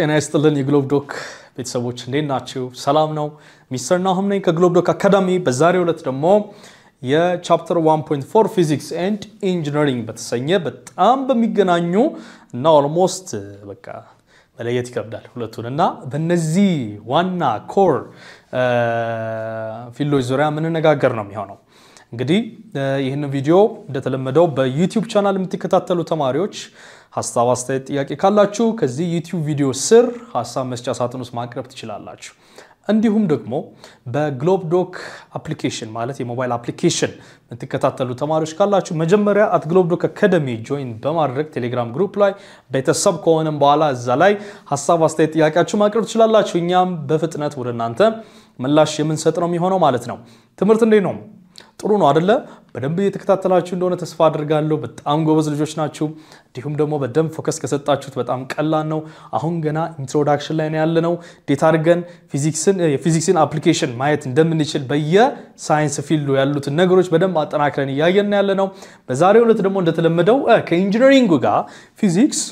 ጤና ይስጥልን የግሎብ ዶክ ቤተሰቦች እንዴት ናችሁ? ሰላም ነው። ሚስተር ናሁም ነኝ ከግሎብ ዶክ አካዳሚ። በዛሬው ዕለት ደግሞ የቻፕተር 1.4 ፊዚክስ ኤንድ ኢንጂነሪንግ በተሰኘ በጣም በሚገናኙ እና ኦልሞስት በቃ መለየት ይከብዳል ሁለቱን እና በነዚህ ዋና ኮር ፊልዶች ዙሪያ የምንነጋገር ነው የሚሆነው እንግዲህ ይህን ቪዲዮ እንደተለመደው በዩቲዩብ ቻናል የምትከታተሉ ተማሪዎች ሀሳብ፣ አስተያየት፣ ጥያቄ ካላችሁ ከዚህ ዩቲዩብ ቪዲዮ ስር ሀሳብ መስጫ ሳጥን ውስጥ ማቅረብ ትችላላችሁ። እንዲሁም ደግሞ በግሎብ ዶክ አፕሊኬሽን ማለት የሞባይል አፕሊኬሽን የምትከታተሉ ተማሪዎች ካላችሁ መጀመሪያ አት ግሎብ ዶክ አካደሚ ጆይን በማድረግ ቴሌግራም ግሩፕ ላይ ቤተሰብ ከሆነም በኋላ እዛ ላይ ሀሳብ፣ አስተያየት፣ ጥያቄያችሁ ማቅረብ ትችላላችሁ። እኛም በፍጥነት ወደ እናንተ ምላሽ የምንሰጥ ነው የሚሆነው ማለት ነው። ትምህርት እንዴት ነው ጥሩ ነው አደለ? በደንብ እየተከታተላችሁ እንደሆነ ተስፋ አድርጋለሁ። በጣም ጎበዝ ልጆች ናችሁ። እንዲሁም ደግሞ በደንብ ፎከስ ከሰጣችሁት በጣም ቀላል ነው። አሁን ገና ኢንትሮዳክሽን ላይ ነው ያለነው። እንዴት አድርገን የፊዚክስን አፕሊኬሽን ማየት እንደምንችል በየሳይንስ ፊልዱ ያሉትን ነገሮች በደንብ አጠናክረን እያየን ያለ ነው። በዛሬው ዕለት ደግሞ እንደተለመደው ከኢንጂነሪንጉ ጋር ፊዚክስ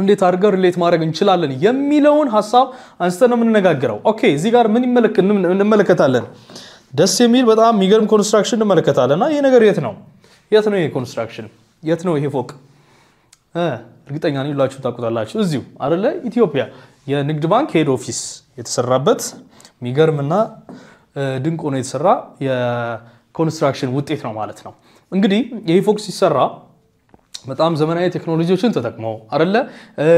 እንዴት አድርገን ሪሌት ማድረግ እንችላለን የሚለውን ሀሳብ አንስተን ነው የምንነጋገረው። ኦኬ እዚህ ጋር ምን እንመለከታለን? ደስ የሚል በጣም የሚገርም ኮንስትራክሽን እንመለከታለን። እና ይህ ነገር የት ነው? የት ነው ይሄ ኮንስትራክሽን? የት ነው ይሄ ፎቅ? እርግጠኛ ነኝ ሁላችሁ ታውቁታላችሁ። እዚሁ አይደለ? ኢትዮጵያ የንግድ ባንክ ሄድ ኦፊስ የተሰራበት የሚገርምና ድንቅ ሆኖ የተሰራ የኮንስትራክሽን ውጤት ነው ማለት ነው። እንግዲህ ይህ ፎቅ ሲሰራ በጣም ዘመናዊ ቴክኖሎጂዎችን ተጠቅመው አደለ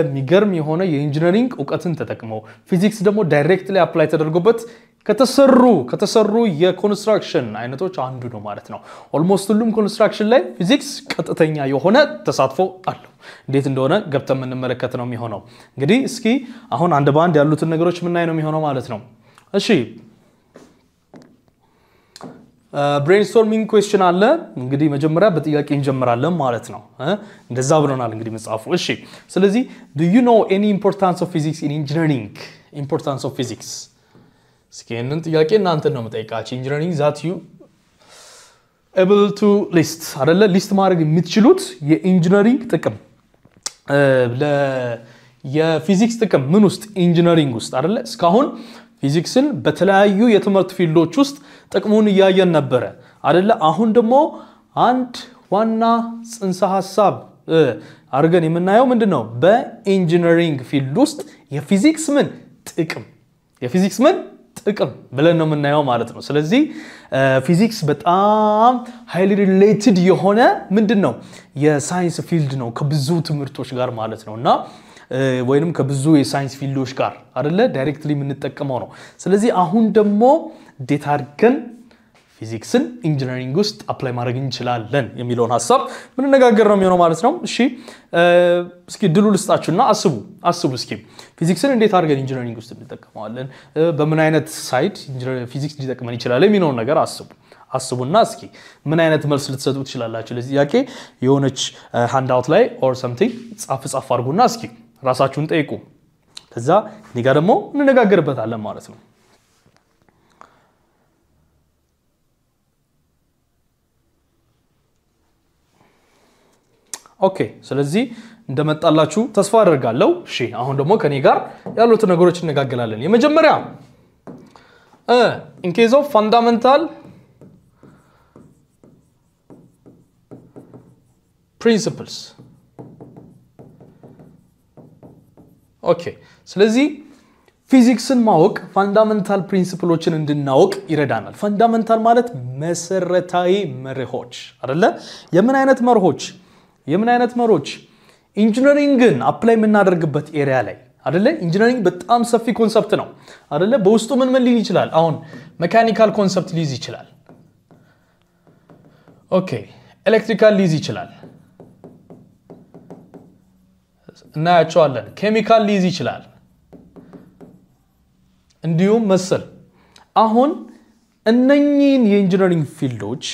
የሚገርም የሆነ የኢንጂነሪንግ እውቀትን ተጠቅመው ፊዚክስ ደግሞ ዳይሬክት ላይ አፕላይ ተደርጎበት ከተሰሩ ከተሰሩ የኮንስትራክሽን አይነቶች አንዱ ነው ማለት ነው። ኦልሞስት ሁሉም ኮንስትራክሽን ላይ ፊዚክስ ቀጥተኛ የሆነ ተሳትፎ አለው። እንዴት እንደሆነ ገብተን የምንመለከት ነው የሚሆነው። እንግዲህ እስኪ አሁን አንድ በአንድ ያሉትን ነገሮች የምናይ ነው የሚሆነው ማለት ነው። እሺ ብሬንስቶርሚንግ ኩዌስችን አለ። እንግዲህ መጀመሪያ በጥያቄ እንጀምራለን ማለት ነው። እንደዛ ብሎናል እንግዲህ መጽሐፉ። እሺ ስለዚህ ዱ ዩ ኖ ኤኒ ኢምፖርታንስ ኦፍ ፊዚክስ ኢን ኢንጂነሪንግ ኢምፖርታንስ ኦፍ ፊዚክስ እስኪ ይህንን ጥያቄ እናንተን ነው የምጠይቃችሁ። ኢንጂነሪንግ ዛት ዩ ኤብል ቱ ሊስት አደለ ሊስት ማድረግ የምትችሉት የኢንጂነሪንግ ጥቅም የፊዚክስ ጥቅም ምን ውስጥ ኢንጂነሪንግ ውስጥ አደለ እስካሁን ፊዚክስን በተለያዩ የትምህርት ፊልዶች ውስጥ ጥቅሙን እያየን ነበረ አደለ አሁን ደግሞ አንድ ዋና ጽንሰ ሀሳብ አድርገን የምናየው ምንድን ነው በኢንጂነሪንግ ፊልድ ውስጥ የፊዚክስ ምን ጥቅም የፊዚክስ ምን ጥቅም ብለን ነው የምናየው ማለት ነው። ስለዚህ ፊዚክስ በጣም ሃይሊ ሪሌትድ የሆነ ምንድን ነው የሳይንስ ፊልድ ነው ከብዙ ትምህርቶች ጋር ማለት ነው እና ወይንም ከብዙ የሳይንስ ፊልዶች ጋር አደለ ዳይሬክትሊ የምንጠቀመው ነው። ስለዚህ አሁን ደግሞ እንዴት አድርገን ፊዚክስን ኢንጂነሪንግ ውስጥ አፕላይ ማድረግ እንችላለን የሚለውን ሀሳብ ምንነጋገር ነው የሚሆነው ማለት ነው። እሺ እስኪ ድሉ ልስጣችሁና አስቡ አስቡ እስኪ ፊዚክስን እንዴት አድርገን ኢንጂነሪንግ ውስጥ እንጠቀመዋለን፣ በምን አይነት ሳይድ ፊዚክስ እንዲጠቅመን ይችላል የሚለውን ነገር አስቡ አስቡና እስኪ ምን አይነት መልስ ልትሰጡ ትችላላችሁ ለዚህ ጥያቄ። የሆነች ሃንዳውት ላይ ኦር ሰምቲንግ ጻፍ ጻፍ አድርጉና እስኪ ራሳችሁን ጠይቁ። ከዛ እኔ ጋር ደግሞ እንነጋገርበታለን ማለት ነው። ኦኬ ስለዚህ እንደመጣላችሁ ተስፋ አደርጋለሁ። እሺ አሁን ደግሞ ከኔ ጋር ያሉትን ነገሮች እነጋገላለን። የመጀመሪያ ኢንኬዝ ኦፍ ፋንዳመንታል ፕሪንስፕልስ። ኦኬ ስለዚህ ፊዚክስን ማወቅ ፋንዳመንታል ፕሪንስፕሎችን እንድናውቅ ይረዳናል። ፋንዳመንታል ማለት መሰረታዊ መርሆች አደለ? የምን አይነት መርሆች? የምን አይነት መሮች? ኢንጂነሪንግን አፕላይ የምናደርግበት ኤሪያ ላይ አደለ? ኢንጂነሪንግ በጣም ሰፊ ኮንሰፕት ነው አደለ? በውስጡ ምን ምን ሊይዝ ይችላል? አሁን መካኒካል ኮንሰፕት ሊይዝ ይችላል። ኦኬ፣ ኤሌክትሪካል ሊይዝ ይችላል። እናያቸዋለን። ኬሚካል ሊይዝ ይችላል። እንዲሁም መሰል አሁን እነኚህን የኢንጂነሪንግ ፊልዶች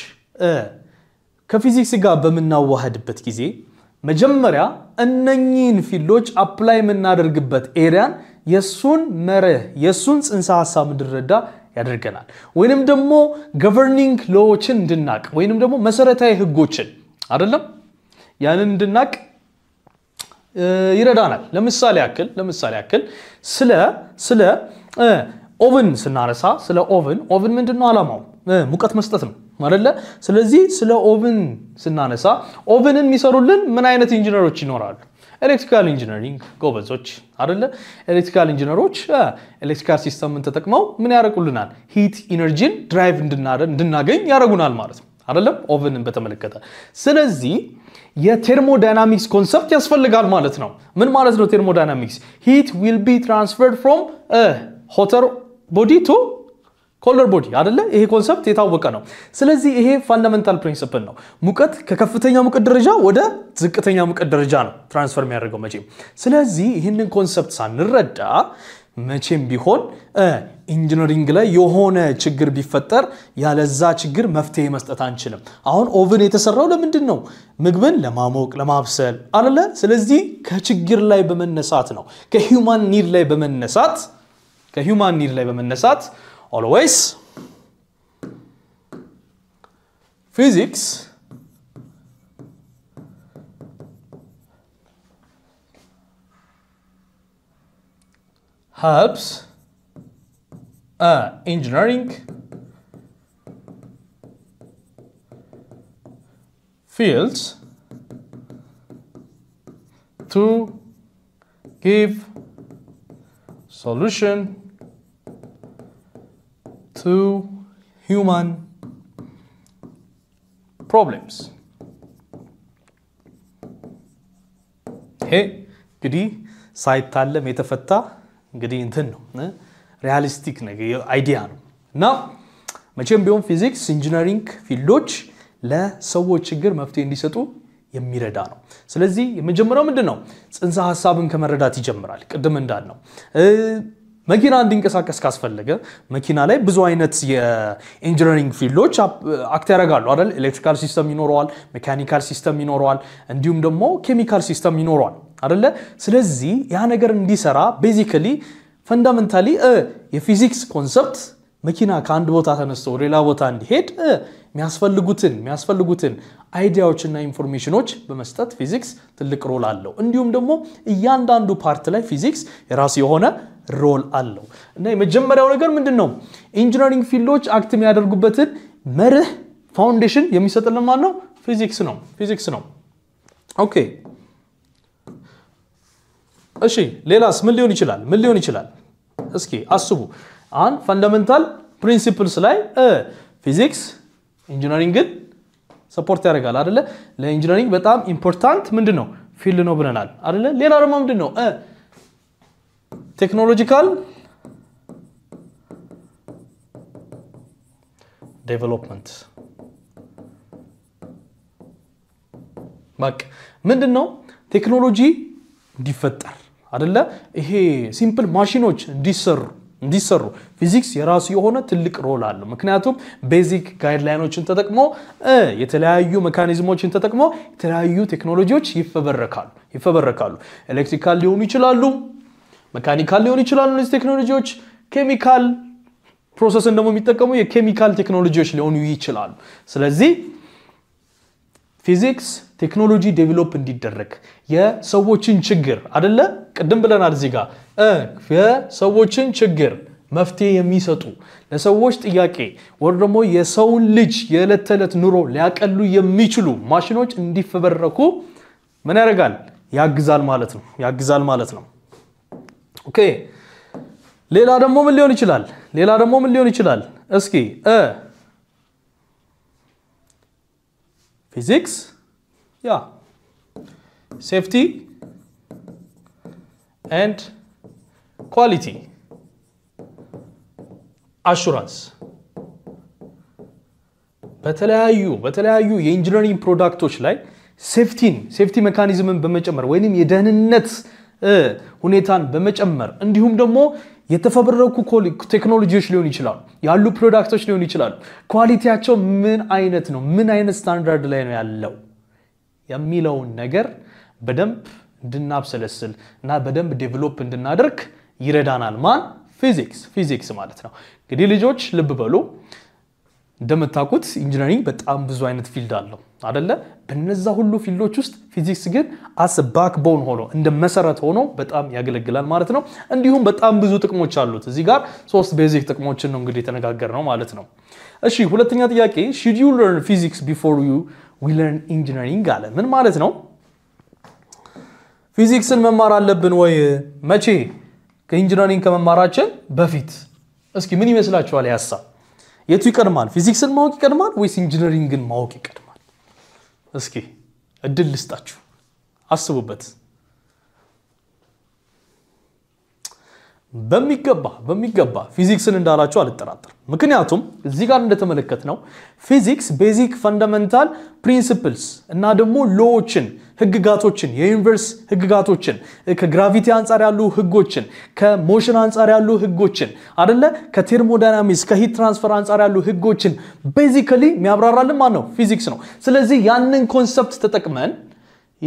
ከፊዚክስ ጋር በምናዋህድበት ጊዜ መጀመሪያ እነኚህን ፊልዶች አፕላይ የምናደርግበት ኤሪያን የእሱን መርህ የእሱን ጽንሰ ሀሳብ እንድንረዳ ያደርገናል። ወይንም ደግሞ ገቨርኒንግ ሎዎችን እንድናቅ ወይንም ደግሞ መሰረታዊ ህጎችን አይደለም ያንን እንድናቅ ይረዳናል። ለምሳሌ ያክል ለምሳሌ ያክል ስለ ስለ ኦቨን ስናነሳ ስለ ኦቨን ኦቨን ምንድን ነው ሙቀት መስጠት ነው አይደለ? ስለዚህ ስለ ኦቨን ስናነሳ ኦቨንን የሚሰሩልን ምን አይነት ኢንጂነሮች ይኖራሉ? ኤሌክትሪካል ኢንጂነሪንግ ጎበዞች አይደለ? ኤሌክትሪካል ኢንጂነሮች ኤሌክትሪካል ሲስተምን ተጠቅመው ምን ያደርጉልናል? ሂት ኢነርጂን ድራይቭ እንድናገኝ ያደርጉናል ማለት ነው አይደለም? ኦቨንን በተመለከተ ስለዚህ የቴርሞዳይናሚክስ ኮንሰፕት ያስፈልጋል ማለት ነው። ምን ማለት ነው ቴርሞዳይናሚክስ? ሂት ዊል ቢ ትራንስፈርድ ፍሮም ሆተር ቦዲ ቱ ኮለር ቦዲ አደለ? ይሄ ኮንሰፕት የታወቀ ነው። ስለዚህ ይሄ ፋንዳመንታል ፕሪንስፕል ነው። ሙቀት ከከፍተኛ ሙቀት ደረጃ ወደ ዝቅተኛ ሙቀት ደረጃ ነው ትራንስፈር የሚያደርገው መቼም። ስለዚህ ይህንን ኮንሰፕት ሳንረዳ መቼም ቢሆን ኢንጂነሪንግ ላይ የሆነ ችግር ቢፈጠር ያለዛ ችግር መፍትሄ መስጠት አንችልም። አሁን ኦቭን የተሰራው ለምንድን ነው? ምግብን ለማሞቅ ለማብሰል አለ። ስለዚህ ከችግር ላይ በመነሳት ነው ከሂውማን ኒድ ላይ በመነሳት ከሂውማን ኒድ ላይ በመነሳት ኦልዌይስ ፊዚክስ helps uh, engineering fields to give solution to human ፕሮብሌምስ ይሄ እንግዲህ ሳይታለም የተፈታ እንግዲህ እንትን ነው ሪያሊስቲክ አይዲያ ነው እና መቼም ቢሆን ፊዚክስ ኢንጂነሪንግ ፊልዶች ለሰዎች ችግር መፍትሄ እንዲሰጡ የሚረዳ ነው። ስለዚህ የመጀመሪያው ምንድን ነው? ጽንሰ ሀሳብን ከመረዳት ይጀምራል። ቅድም እንዳልነው መኪና እንዲንቀሳቀስ ካስፈለገ መኪና ላይ ብዙ አይነት የኢንጂነሪንግ ፊልዶች አክት ያደርጋሉ አይደል? ኤሌክትሪካል ሲስተም ይኖረዋል፣ ሜካኒካል ሲስተም ይኖረዋል፣ እንዲሁም ደግሞ ኬሚካል ሲስተም ይኖረዋል አይደለ? ስለዚህ ያ ነገር እንዲሰራ ቤዚካሊ ፈንዳመንታሊ የፊዚክስ ኮንሰፕት መኪና ከአንድ ቦታ ተነስቶ ሌላ ቦታ እንዲሄድ የሚያስፈልጉትን የሚያስፈልጉትን አይዲያዎችና ኢንፎርሜሽኖች በመስጠት ፊዚክስ ትልቅ ሮል አለው። እንዲሁም ደግሞ እያንዳንዱ ፓርት ላይ ፊዚክስ የራሱ የሆነ ሮል አለው እና የመጀመሪያው ነገር ምንድን ነው? ኢንጂነሪንግ ፊልዶች አክት የሚያደርጉበትን መርህ ፋውንዴሽን የሚሰጥልን ማለት ነው ፊዚክስ ነው ፊዚክስ ነው። ኦኬ እሺ፣ ሌላስ ምን ሊሆን ይችላል? ምን ሊሆን ይችላል? እስኪ አስቡ። አሁን ፈንዳሜንታል ፕሪንሲፕልስ ላይ ፊዚክስ ኢንጂነሪንግን ሰፖርት ያደርጋል አደለ? ለኢንጂነሪንግ በጣም ኢምፖርታንት ምንድን ነው ፊልድ ነው ብለናል አደለ? ሌላ ደግሞ ምንድን ነው ቴክኖሎጂካል ዴቨሎፕመንት በቃ ምንድን ነው ቴክኖሎጂ እንዲፈጠር አደለ? ይሄ ሲምፕል ማሽኖች እንዲሰሩ እንዲሰሩ ፊዚክስ የራሱ የሆነ ትልቅ ሮል አለው። ምክንያቱም ቤዚክ ጋይድላይኖችን ተጠቅሞ የተለያዩ መካኒዝሞችን ተጠቅሞ የተለያዩ ቴክኖሎጂዎች ይፈበረካሉ ይፈበረካሉ ኤሌክትሪካል ሊሆኑ ይችላሉ መካኒካል ሊሆን ይችላሉ እነዚህ ቴክኖሎጂዎች ኬሚካል ፕሮሰስን ደግሞ የሚጠቀሙ የኬሚካል ቴክኖሎጂዎች ሊሆኑ ይችላሉ። ስለዚህ ፊዚክስ ቴክኖሎጂ ዴቨሎፕ እንዲደረግ የሰዎችን ችግር አደለ ቅድም ብለናል እዚህ ጋር የሰዎችን ችግር መፍትሄ የሚሰጡ ለሰዎች ጥያቄ ወር ደግሞ የሰውን ልጅ የዕለት ተዕለት ኑሮ ሊያቀሉ የሚችሉ ማሽኖች እንዲፈበረኩ ምን ያደርጋል? ያግዛል ማለት ነው። ያግዛል ማለት ነው። ኦኬ ሌላ ደግሞ ምን ሊሆን ይችላል? ሌላ ደግሞ ምን ሊሆን ይችላል? እስኪ እ ፊዚክስ ያ ሴፍቲ ኤንድ ኳሊቲ አሹራንስ በተለያዩ በተለያዩ የኢንጂነሪንግ ፕሮዳክቶች ላይ ሴፍቲን ሴፍቲ ሜካኒዝምን በመጨመር ወይንም የደህንነት ሁኔታን በመጨመር እንዲሁም ደግሞ የተፈበረኩ ቴክኖሎጂዎች ሊሆን ይችላሉ፣ ያሉ ፕሮዳክቶች ሊሆን ይችላሉ። ኳሊቲያቸው ምን አይነት ነው፣ ምን አይነት ስታንዳርድ ላይ ነው ያለው የሚለውን ነገር በደንብ እንድናብሰለስል እና በደንብ ዴቨሎፕ እንድናደርግ ይረዳናል። ማን ፊዚክስ ፊዚክስ ማለት ነው። እንግዲህ ልጆች ልብ በሉ እንደምታውቁት ኢንጂነሪንግ በጣም ብዙ አይነት ፊልድ አለው አደለ? በነዛ ሁሉ ፊልዶች ውስጥ ፊዚክስ ግን አስ ባክቦን ሆኖ እንደ መሰረት ሆኖ በጣም ያገለግላል ማለት ነው። እንዲሁም በጣም ብዙ ጥቅሞች አሉት። እዚህ ጋር ሶስት ቤዚክ ጥቅሞችን ነው እንግዲህ የተነጋገር ነው ማለት ነው። እሺ ሁለተኛ ጥያቄ ሽድ ዩ ለርን ፊዚክስ ቢፎር ዩ ዊለርን ኢንጂነሪንግ አለ። ምን ማለት ነው? ፊዚክስን መማር አለብን ወይ? መቼ? ከኢንጂነሪንግ ከመማራችን በፊት። እስኪ ምን ይመስላችኋል ያሳብ የቱ ይቀድማል? ፊዚክስን ማወቅ ይቀድማል ወይስ ኢንጂነሪንግን ማወቅ ይቀድማል? እስኪ እድል ልስጣችሁ፣ አስቡበት። በሚገባ በሚገባ ፊዚክስን እንዳላችሁ አልጠራጠርም። ምክንያቱም እዚህ ጋር እንደተመለከት ነው ፊዚክስ ቤዚክ ፈንዳመንታል ፕሪንስፕልስ እና ደግሞ ሎዎችን ህግጋቶችን የዩኒቨርስ ህግጋቶችን ከግራቪቲ አንጻር ያሉ ህጎችን ከሞሽን አንጻር ያሉ ህጎችን አደለ ከቴርሞዳይናሚክስ ከሂት ትራንስፈር አንጻር ያሉ ህጎችን ቤዚካሊ የሚያብራራልን ማን ነው? ፊዚክስ ነው። ስለዚህ ያንን ኮንሰፕት ተጠቅመን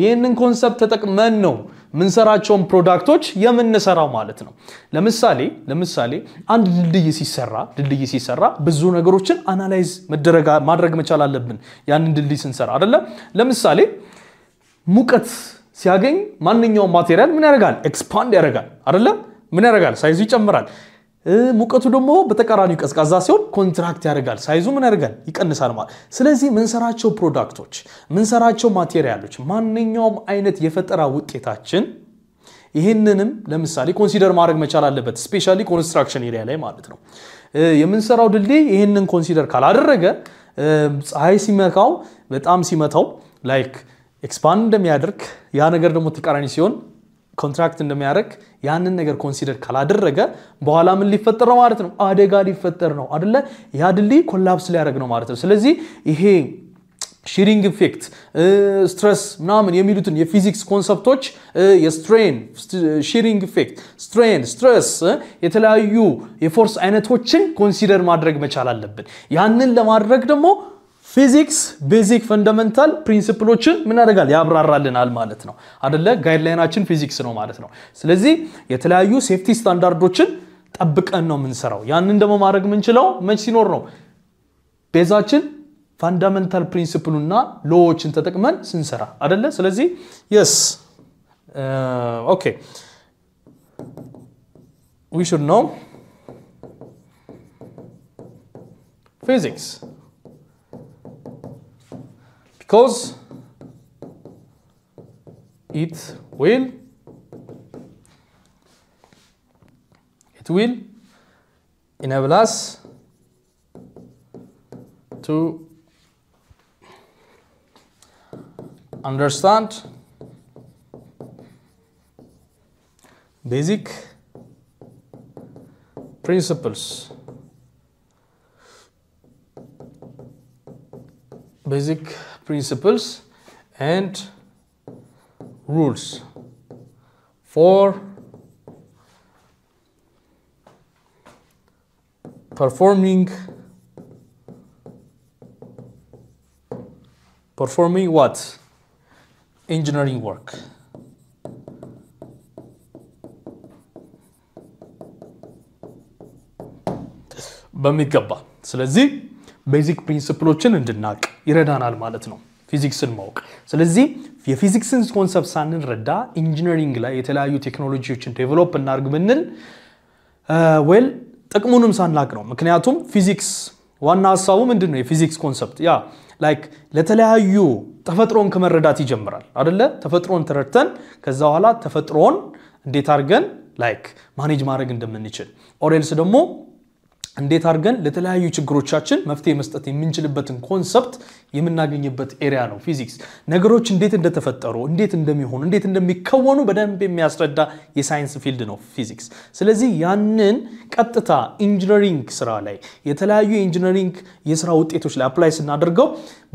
ይህንን ኮንሰፕት ተጠቅመን ነው ምንሰራቸውን ፕሮዳክቶች የምንሰራው ማለት ነው። ለምሳሌ ለምሳሌ አንድ ድልድይ ሲሰራ ድልድይ ሲሰራ ብዙ ነገሮችን አናላይዝ ማድረግ መቻል አለብን። ያንን ድልድይ ስንሰራ አይደለም። ለምሳሌ ሙቀት ሲያገኝ ማንኛውም ማቴሪያል ምን ያደርጋል? ኤክስፓንድ ያደርጋል አይደለ? ምን ያደርጋል? ሳይዙ ይጨምራል። ሙቀቱ ደግሞ በተቃራኒው ቀዝቃዛ ሲሆን ኮንትራክት ያደርጋል፣ ሳይዙ ምን ያደርጋል? ይቀንሳል ማለት። ስለዚህ ምንሰራቸው ፕሮዳክቶች፣ ምንሰራቸው ማቴሪያሎች፣ ማንኛውም አይነት የፈጠራ ውጤታችን ይህንንም ለምሳሌ ኮንሲደር ማድረግ መቻል አለበት፣ ስፔሻሊ ኮንስትራክሽን ኤሪያ ላይ ማለት ነው። የምንሰራው ድልድይ ይህንን ኮንሲደር ካላደረገ ፀሐይ ሲመካው በጣም ሲመታው ላይክ ኤክስፓንድ እንደሚያደርግ ያ ነገር ደግሞ ተቃራኒ ሲሆን ኮንትራክት እንደሚያደርግ ያንን ነገር ኮንሲደር ካላደረገ በኋላ ምን ሊፈጠር ነው ማለት ነው? አደጋ ሊፈጠር ነው አደለ? ያ ድልድይ ኮላፕስ ሊያደርግ ነው ማለት ነው። ስለዚህ ይሄ ሺሪንግ ኢፌክት፣ ስትረስ ምናምን የሚሉትን የፊዚክስ ኮንሰፕቶች የስትሬን ሺሪንግ ኢፌክት፣ ስትሬን፣ ስትረስ የተለያዩ የፎርስ አይነቶችን ኮንሲደር ማድረግ መቻል አለብን። ያንን ለማድረግ ደግሞ ፊዚክስ ቤዚክ ፈንዳመንታል ፕሪንስፕሎችን ምን ያደርጋል ያብራራልናል ማለት ነው አደለ? ጋይድላይናችን ፊዚክስ ነው ማለት ነው። ስለዚህ የተለያዩ ሴፍቲ ስታንዳርዶችን ጠብቀን ነው የምንሰራው። ያንን ደግሞ ማድረግ የምንችለው መች ሲኖር ነው? ቤዛችን ፋንዳመንታል ፕሪንሲፕሉና ሎዎችን ተጠቅመን ስንሰራ አደለ? ስለዚህ የስ ኦኬ ዊ ሹድ ነው ፊዚክስ because it will it will enable us to understand basic principles basic principles and rules for performing performing what engineering work በሚገባ ስለዚህ ቤዚክ ፕሪንስፕሎችን እንድናቅ ይረዳናል ማለት ነው ፊዚክስን ማወቅ። ስለዚህ የፊዚክስን ኮንሰፕት ሳንረዳ ኢንጂነሪንግ ላይ የተለያዩ ቴክኖሎጂዎችን ዴቨሎፕ እናርግ ብንል ወል ጥቅሙንም ሳናቅ ነው። ምክንያቱም ፊዚክስ ዋና ሀሳቡ ምንድን ነው? የፊዚክስ ኮንሰፕት ያ ላይክ ለተለያዩ ተፈጥሮን ከመረዳት ይጀምራል አደለ? ተፈጥሮን ተረድተን ከዛ በኋላ ተፈጥሮን እንዴት አድርገን ላይክ ማኔጅ ማድረግ እንደምንችል ኦሬልስ ደግሞ እንዴት አድርገን ለተለያዩ ችግሮቻችን መፍትሄ መስጠት የምንችልበትን ኮንሰፕት የምናገኝበት ኤሪያ ነው ፊዚክስ። ነገሮች እንዴት እንደተፈጠሩ፣ እንዴት እንደሚሆኑ፣ እንዴት እንደሚከወኑ በደንብ የሚያስረዳ የሳይንስ ፊልድ ነው ፊዚክስ። ስለዚህ ያንን ቀጥታ ኢንጂነሪንግ ስራ ላይ የተለያዩ የኢንጂነሪንግ የስራ ውጤቶች ላይ አፕላይ ስናደርገው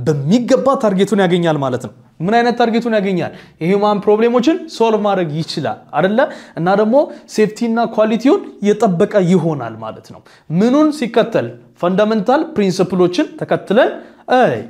በሚገባ ታርጌቱን ያገኛል ማለት ነው። ምን አይነት ታርጌቱን ያገኛል? የሂውማን ፕሮብሌሞችን ሶልቭ ማድረግ ይችላል አደለ? እና ደግሞ ሴፍቲና ኳሊቲውን የጠበቀ ይሆናል ማለት ነው። ምኑን ሲከተል? ፈንዳመንታል ፕሪንስፕሎችን ተከትለን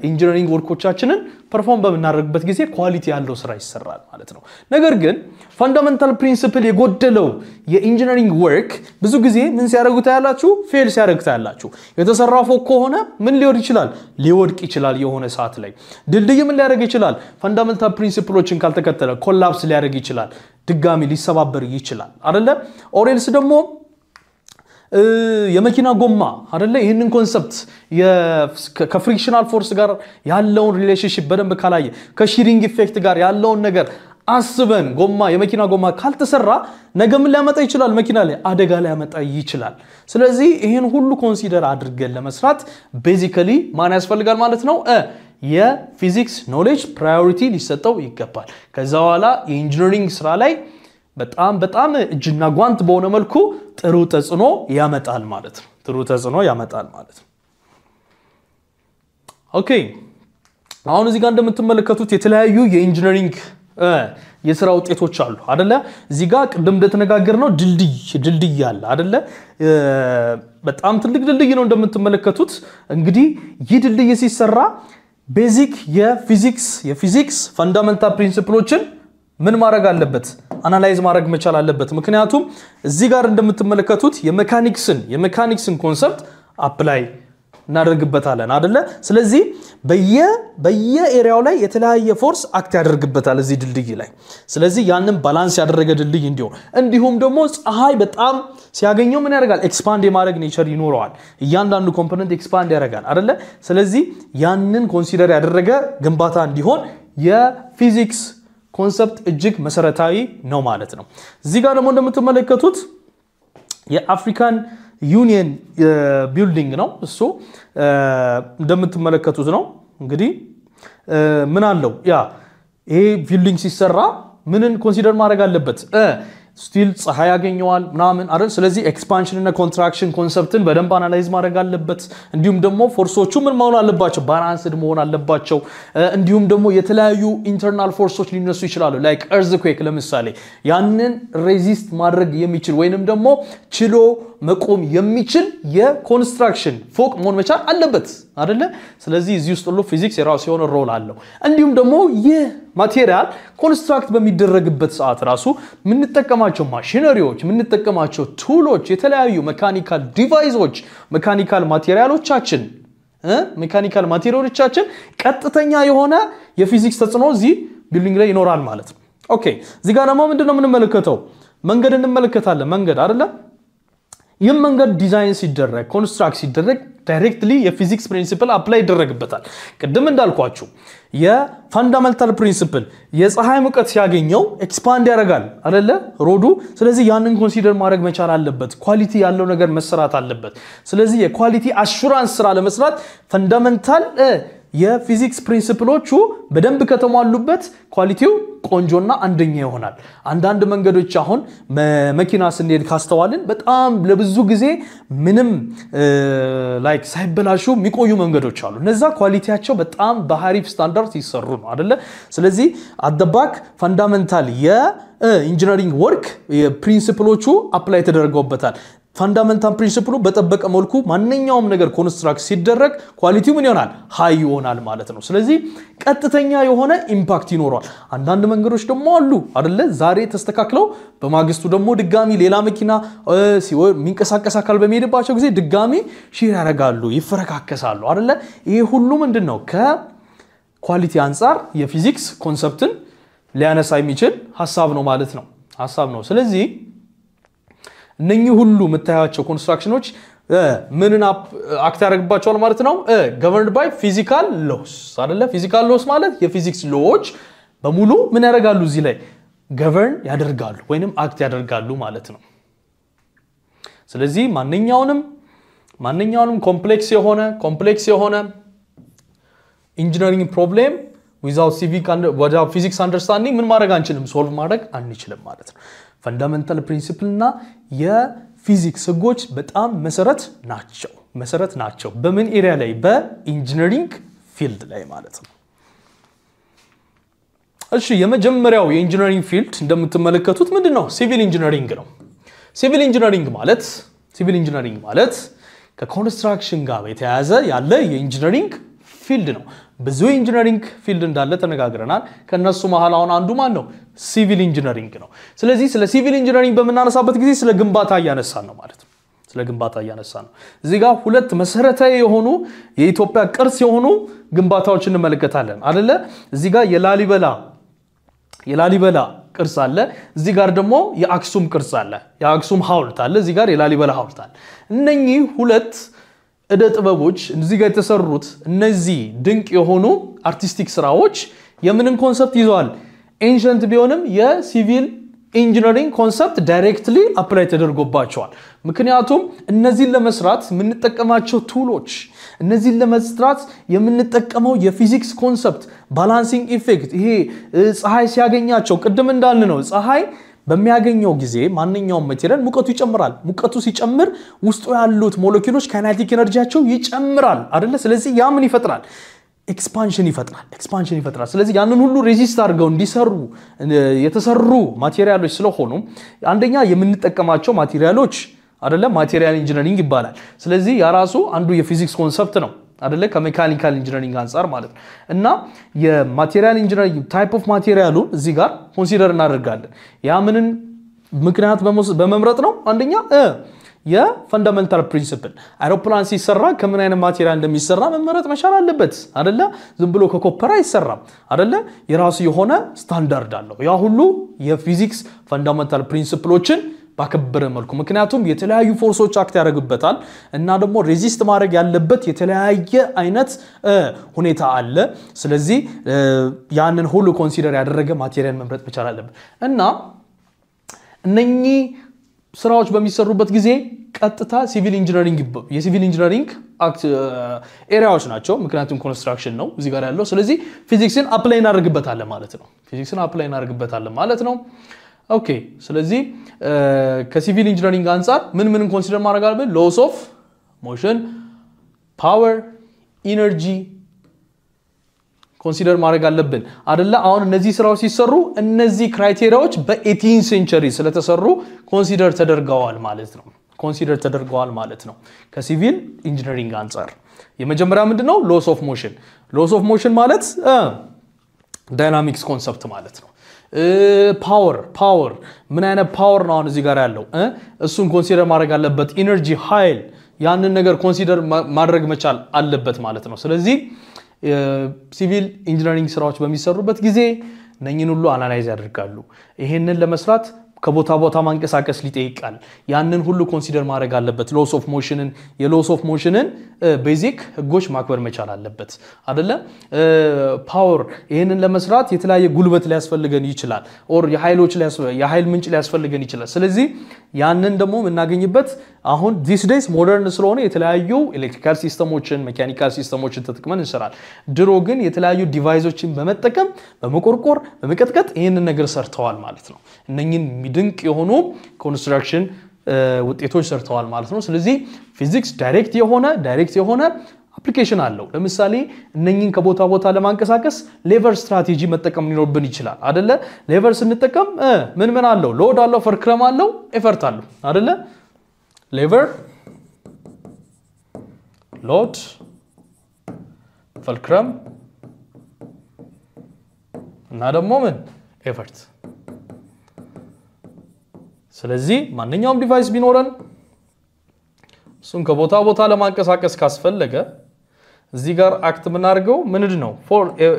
ኢንጂነሪንግ ወርኮቻችንን ፐርፎርም በምናደርግበት ጊዜ ኳሊቲ ያለው ስራ ይሰራል ማለት ነው። ነገር ግን ፈንዳመንታል ፕሪንስፕል የጎደለው የኢንጂነሪንግ ወርክ ብዙ ጊዜ ምን ሲያደርጉ ታያላችሁ? ፌል ሲያደርግ ታያላችሁ። የተሰራ ፎቅ ከሆነ ምን ሊወድ ይችላል? ሊወድቅ ይችላል የሆነ ሰዓት ላይ። ድልድይ ምን ሊያደርግ ይችላል? ፈንዳመንታል ፕሪንስፕሎችን ካልተከተለ ኮላፕስ ሊያደርግ ይችላል። ድጋሚ ሊሰባበር ይችላል አይደለም። ኦሬልስ ደግሞ የመኪና ጎማ አደለ? ይህንን ኮንሰፕት ከፍሪክሽናል ፎርስ ጋር ያለውን ሪሌሽንሽፕ በደንብ ካላየ ከሺሪንግ ኢፌክት ጋር ያለውን ነገር አስበን ጎማ የመኪና ጎማ ካልተሰራ ነገ ምን ሊያመጣ ይችላል? መኪና ላይ አደጋ ሊያመጣ ይችላል። ስለዚህ ይህን ሁሉ ኮንሲደር አድርገን ለመስራት ቤዚካሊ ማን ያስፈልጋል ማለት ነው የፊዚክስ ኖሌጅ ፕራዮሪቲ ሊሰጠው ይገባል። ከዛ በኋላ የኢንጂነሪንግ ስራ ላይ በጣም በጣም እጅና ጓንት በሆነ መልኩ ጥሩ ተጽዕኖ ያመጣል ማለት ነው። ጥሩ ተጽዕኖ ያመጣል ማለት ነው። ኦኬ አሁን እዚህ ጋር እንደምትመለከቱት የተለያዩ የኢንጂነሪንግ የስራ ውጤቶች አሉ አደለ? እዚህ ጋር ቅድም እንደተነጋገር ነው ድልድይ ድልድይ አለ አደለ? በጣም ትልቅ ድልድይ ነው እንደምትመለከቱት። እንግዲህ ይህ ድልድይ ሲሰራ ቤዚክ የፊዚክስ የፊዚክስ ፈንዳመንታል ፕሪንሲፕሎችን ምን ማድረግ አለበት አናላይዝ ማድረግ መቻል አለበት። ምክንያቱም እዚህ ጋር እንደምትመለከቱት የሜካኒክስን የሜካኒክስን ኮንሰፕት አፕላይ እናደርግበታለን አደለ? ስለዚህ በየኤሪያው ላይ የተለያየ ፎርስ አክት ያደርግበታል እዚህ ድልድይ ላይ። ስለዚህ ያንን ባላንስ ያደረገ ድልድይ እንዲሆን እንዲሁም ደግሞ ፀሐይ በጣም ሲያገኘው ምን ያደርጋል? ኤክስፓንድ የማድረግ ኔቸር ይኖረዋል። እያንዳንዱ ኮምፖነንት ኤክስፓንድ ያደርጋል አደለ? ስለዚህ ያንን ኮንሲደር ያደረገ ግንባታ እንዲሆን የፊዚክስ ኮንሰፕት እጅግ መሰረታዊ ነው ማለት ነው። እዚህ ጋር ደግሞ እንደምትመለከቱት የአፍሪካን ዩኒየን ቢልዲንግ ነው እሱ እንደምትመለከቱት ነው። እንግዲህ ምን አለው ያ ይሄ ቢልዲንግ ሲሰራ ምንን ኮንሲደር ማድረግ አለበት? ስቲል ፀሐይ ያገኘዋል ምናምን አይደል? ስለዚህ ኤክስፓንሽን እና ኮንትራክሽን ኮንሰፕትን በደንብ አናላይዝ ማድረግ አለበት። እንዲሁም ደግሞ ፎርሶቹ ምን መሆን አለባቸው? ባላንስድ መሆን አለባቸው። እንዲሁም ደግሞ የተለያዩ ኢንተርናል ፎርሶች ሊነሱ ይችላሉ። ላይክ እርዝኩዌክ ለምሳሌ ያንን ሬዚስት ማድረግ የሚችል ወይንም ደግሞ ችሎ መቆም የሚችል የኮንስትራክሽን ፎቅ መሆን መቻል አለበት አደለ? ስለዚህ እዚህ ውስጥ ሁሉ ፊዚክስ የራሱ የሆነ ሮል አለው። እንዲሁም ደግሞ ይህ ማቴሪያል ኮንስትራክት በሚደረግበት ሰዓት ራሱ የምንጠቀማቸው ማሽነሪዎች፣ የምንጠቀማቸው ቱሎች፣ የተለያዩ መካኒካል ዲቫይሶች፣ መካኒካል ማቴሪያሎቻችን ሜካኒካል ማቴሪያሎቻችን ቀጥተኛ የሆነ የፊዚክስ ተጽዕኖ እዚህ ቢልዲንግ ላይ ይኖራል ማለት ነው። ኦኬ እዚህ ጋር ደግሞ ምንድነው የምንመለከተው? መንገድ እንመለከታለን። መንገድ አይደለም ይህም መንገድ ዲዛይን ሲደረግ ኮንስትራክት ሲደረግ ዳይሬክትሊ የፊዚክስ ፕሪንሲፕል አፕላይ ይደረግበታል። ቅድም እንዳልኳችሁ የፋንዳመንታል ፕሪንሲፕል የፀሐይ ሙቀት ሲያገኘው ኤክስፓንድ ያደርጋል አለ ሮዱ። ስለዚህ ያንን ኮንሲደር ማድረግ መቻል አለበት። ኳሊቲ ያለው ነገር መሰራት አለበት። ስለዚህ የኳሊቲ አሹራንስ ስራ ለመስራት ፋንዳመንታል የፊዚክስ ፕሪንስፕሎቹ በደንብ ከተሟሉበት ኳሊቲው ቆንጆና አንደኛ ይሆናል። አንዳንድ መንገዶች አሁን መኪና ስንሄድ ካስተዋልን በጣም ለብዙ ጊዜ ምንም ላይክ ሳይበላሹ የሚቆዩ መንገዶች አሉ። እነዛ ኳሊቲያቸው በጣም በሀሪፍ ስታንዳርድ ይሰሩ ነው አደለ? ስለዚህ አደባክ ፈንዳመንታል የ ኢንጂነሪንግ ወርክ ፕሪንስፕሎቹ አፕላይ ተደርገውበታል። ፋንዳመንታል ፕሪንሲፕሉ በጠበቀ መልኩ ማንኛውም ነገር ኮንስትራክት ሲደረግ ኳሊቲው ምን ይሆናል? ሀይ ይሆናል ማለት ነው። ስለዚህ ቀጥተኛ የሆነ ኢምፓክት ይኖረዋል። አንዳንድ መንገዶች ደግሞ አሉ አደለ? ዛሬ ተስተካክለው በማግስቱ ደግሞ ድጋሚ ሌላ መኪና የሚንቀሳቀስ አካል በሚሄድባቸው ጊዜ ድጋሚ ሺር ያደርጋሉ፣ ይፈረካከሳሉ አደለ? ይሄ ሁሉ ምንድን ነው ከኳሊቲ አንጻር የፊዚክስ ኮንሰፕትን ሊያነሳ የሚችል ሀሳብ ነው ማለት ነው ሀሳብ ነው። ስለዚህ እነኚህ ሁሉ የምታያቸው ኮንስትራክሽኖች ምንን አክት ያደርግባቸዋል ማለት ነው? ገቨርንድ ባይ ፊዚካል ሎስ አደለ? ፊዚካል ሎስ ማለት የፊዚክስ ሎዎች በሙሉ ምን ያደርጋሉ እዚህ ላይ ገቨርን ያደርጋሉ ወይንም አክት ያደርጋሉ ማለት ነው። ስለዚህ ማንኛውንም ማንኛውንም ኮምፕሌክስ የሆነ ኮምፕሌክስ የሆነ ኢንጂነሪንግ ፕሮብሌም ዊዛውት ሲቪክ ፊዚክስ አንደርስታንዲንግ ምን ማድረግ አንችልም፣ ሶልቭ ማድረግ አንችልም ማለት ነው። ፈንዳመንታል ፕሪንሲፕል እና የፊዚክስ ህጎች በጣም መሰረት ናቸው መሰረት ናቸው። በምን ኤሪያ ላይ? በኢንጂነሪንግ ፊልድ ላይ ማለት ነው። እሺ የመጀመሪያው የኢንጂነሪንግ ፊልድ እንደምትመለከቱት ምንድን ነው? ሲቪል ኢንጂነሪንግ ነው። ሲቪል ኢንጂነሪንግ ማለት ሲቪል ኢንጂነሪንግ ማለት ከኮንስትራክሽን ጋር የተያያዘ ያለ የኢንጂነሪንግ ፊልድ ነው። ብዙ ኢንጂነሪንግ ፊልድ እንዳለ ተነጋግረናል። ከእነሱ መሀል አሁን አንዱ ማን ነው? ሲቪል ኢንጂነሪንግ ነው። ስለዚህ ስለ ሲቪል ኢንጂነሪንግ በምናነሳበት ጊዜ ስለ ግንባታ እያነሳን ነው ማለት ነው። ስለ ግንባታ እያነሳ ነው። እዚህ ጋር ሁለት መሰረታዊ የሆኑ የኢትዮጵያ ቅርስ የሆኑ ግንባታዎች እንመለከታለን አደለ? እዚህ ጋር የላሊበላ የላሊበላ ቅርስ አለ። እዚህ ጋር ደግሞ የአክሱም ቅርስ አለ። የአክሱም ሐውልት አለ። እዚህ ጋር የላሊበላ ሐውልት አለ። እነኚህ ሁለት እደ ጥበቦች እዚህ ጋር የተሰሩት እነዚህ ድንቅ የሆኑ አርቲስቲክ ስራዎች የምንን ኮንሰፕት ይዘዋል? ኤንሸንት ቢሆንም የሲቪል ኢንጂነሪንግ ኮንሰፕት ዳይሬክትሊ አፕላይ ተደርጎባቸዋል። ምክንያቱም እነዚህን ለመስራት የምንጠቀማቸው ቱሎች፣ እነዚህን ለመስራት የምንጠቀመው የፊዚክስ ኮንሰፕት፣ ባላንሲንግ ኢፌክት፣ ይሄ ፀሐይ ሲያገኛቸው ቅድም እንዳልን ነው ፀሐይ በሚያገኘው ጊዜ ማንኛውም መቴሪያል ሙቀቱ ይጨምራል። ሙቀቱ ሲጨምር ውስጡ ያሉት ሞለኪውሎች ካይናቲክ ኤነርጂያቸው ይጨምራል አደለ? ስለዚህ ያ ምን ይፈጥራል? ኤክስፓንሽን ይፈጥራል። ኤክስፓንሽን ይፈጥራል። ስለዚህ ያንን ሁሉ ሬዚስት አድርገው እንዲሰሩ የተሰሩ ማቴሪያሎች ስለሆኑ አንደኛ የምንጠቀማቸው ማቴሪያሎች አይደለም ማቴሪያል ኢንጂነሪንግ ይባላል። ስለዚህ ያራሱ አንዱ የፊዚክስ ኮንሰፕት ነው። አደለ ከሜካኒካል ኢንጂነሪንግ አንጻር ማለት ነው። እና የማቴሪያል ኢንጂነሪንግ ታይፕ ኦፍ ማቴሪያሉን እዚህ ጋር ኮንሲደር እናደርጋለን። ያ ምንን ምክንያት በመምረጥ ነው? አንደኛ የፈንዳመንታል ፕሪንስፕል አይሮፕላን ሲሰራ ከምን አይነት ማቴሪያል እንደሚሰራ መመረጥ መቻል አለበት አደለ? ዝም ብሎ ከኮፐር አይሰራም አደለ? የራሱ የሆነ ስታንዳርድ አለው። ያ ሁሉ የፊዚክስ ፈንዳመንታል ፕሪንስፕሎችን ባከበረ መልኩ ምክንያቱም የተለያዩ ፎርሶች አክት ያደርግበታል እና ደግሞ ሬዚስት ማድረግ ያለበት የተለያየ አይነት ሁኔታ አለ። ስለዚህ ያንን ሁሉ ኮንሲደር ያደረገ ማቴሪያል መምረጥ መቻል አለብን እና እነኚህ ስራዎች በሚሰሩበት ጊዜ ቀጥታ ሲቪል ኢንጂነሪንግ የሲቪል ኢንጂነሪንግ ኤሪያዎች ናቸው። ምክንያቱም ኮንስትራክሽን ነው እዚህ ጋር ያለው። ስለዚህ ፊዚክስን አፕላይ እናደርግበታለን ማለት ነው። ፊዚክስን አፕላይ እናደርግበታለን ማለት ነው። ኦኬ ስለዚህ ከሲቪል ኢንጂነሪንግ አንጻር ምን ምን ኮንሲደር ማድረግ አለብን? ሎስ ኦፍ ሞሽን፣ ፓወር፣ ኢነርጂ ኮንሲደር ማድረግ አለብን አደለ? አሁን እነዚህ ስራዎች ሲሰሩ እነዚህ ክራይቴሪያዎች በኤቲን ሴንቸሪ ስለተሰሩ ኮንሲደር ተደርገዋል ማለት ነው። ኮንሲደር ተደርገዋል ማለት ነው። ከሲቪል ኢንጂነሪንግ አንጻር የመጀመሪያ ምንድነው? ሎስ ኦፍ ሞሽን። ሎስ ኦፍ ሞሽን ማለት ዳይናሚክስ ኮንሰፕት ማለት ነው። ፓወር ፓወር ምን አይነት ፓወር ነው አሁን እዚህ ጋር ያለው እሱን ኮንሲደር ማድረግ አለበት። ኢነርጂ ኃይል ያንን ነገር ኮንሲደር ማድረግ መቻል አለበት ማለት ነው። ስለዚህ ሲቪል ኢንጂነሪንግ ስራዎች በሚሰሩበት ጊዜ ነኝን ሁሉ አናላይዝ ያደርጋሉ። ይሄንን ለመስራት ከቦታ ቦታ ማንቀሳቀስ ሊጠይቃል። ያንን ሁሉ ኮንሲደር ማድረግ አለበት። ሎስ ኦፍ ሞሽንን የሎስ ኦፍ ሞሽንን ቤዚክ ህጎች ማክበር መቻል አለበት አደለ? ፓወር ይህንን ለመስራት የተለያየ ጉልበት ሊያስፈልገን ይችላል። ኦር የኃይል ምንጭ ሊያስፈልገን ይችላል። ስለዚህ ያንን ደግሞ የምናገኝበት አሁን ዲስ ዴይስ ሞደርን ስለሆነ የተለያዩ ኤሌክትሪካል ሲስተሞችን፣ ሜካኒካል ሲስተሞችን ተጠቅመን እንሰራል። ድሮ ግን የተለያዩ ዲቫይሶችን በመጠቀም በመቆርቆር በመቀጥቀጥ ይህንን ነገር ሰርተዋል ማለት ነው እነኝን ድንቅ የሆኑ ኮንስትራክሽን uh, ውጤቶች ሰርተዋል ማለት ነው። ስለዚህ ፊዚክስ ዳይሬክት የሆነ ዳይሬክት የሆነ አፕሊኬሽን አለው። ለምሳሌ እነኝን ከቦታ ቦታ ለማንቀሳቀስ ሌቨር ስትራቴጂ መጠቀም ሊኖርብን ይችላል አደለ? ሌቨር ስንጠቀም uh, ምን ምን አለው? ሎድ አለው፣ ፈርክረም አለው፣ ኤፈርት አለው አደለ? ሌቨር፣ ሎድ፣ ፈርክረም እና ደግሞ ምን ኤፈርት ስለዚህ ማንኛውም ዲቫይስ ቢኖረን እሱን ከቦታ ቦታ ለማንቀሳቀስ ካስፈለገ እዚህ ጋር አክት የምናደርገው ምንድ ነው?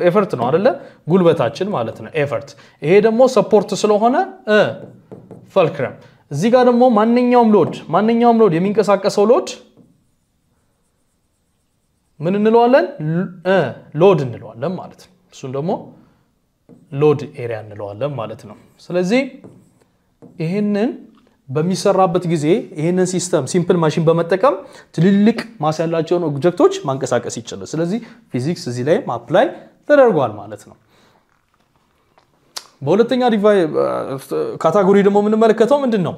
ኤፈርት ነው አደለ? ጉልበታችን ማለት ነው ኤፈርት። ይሄ ደግሞ ሰፖርት ስለሆነ ፈልክረም። እዚህ ጋር ደግሞ ማንኛውም ሎድ ማንኛውም ሎድ የሚንቀሳቀሰው ሎድ ምን እንለዋለን? ሎድ እንለዋለን ማለት ነው። እሱን ደግሞ ሎድ ኤሪያ እንለዋለን ማለት ነው። ስለዚህ ይህንን በሚሰራበት ጊዜ ይህንን ሲስተም ሲምፕል ማሽን በመጠቀም ትልልቅ ማስ ያላቸውን ኦብጀክቶች ማንቀሳቀስ ይችላል። ስለዚህ ፊዚክስ እዚህ ላይ አፕላይ ተደርጓል ማለት ነው። በሁለተኛ ካታጎሪ ደግሞ የምንመለከተው ምንድን ነው?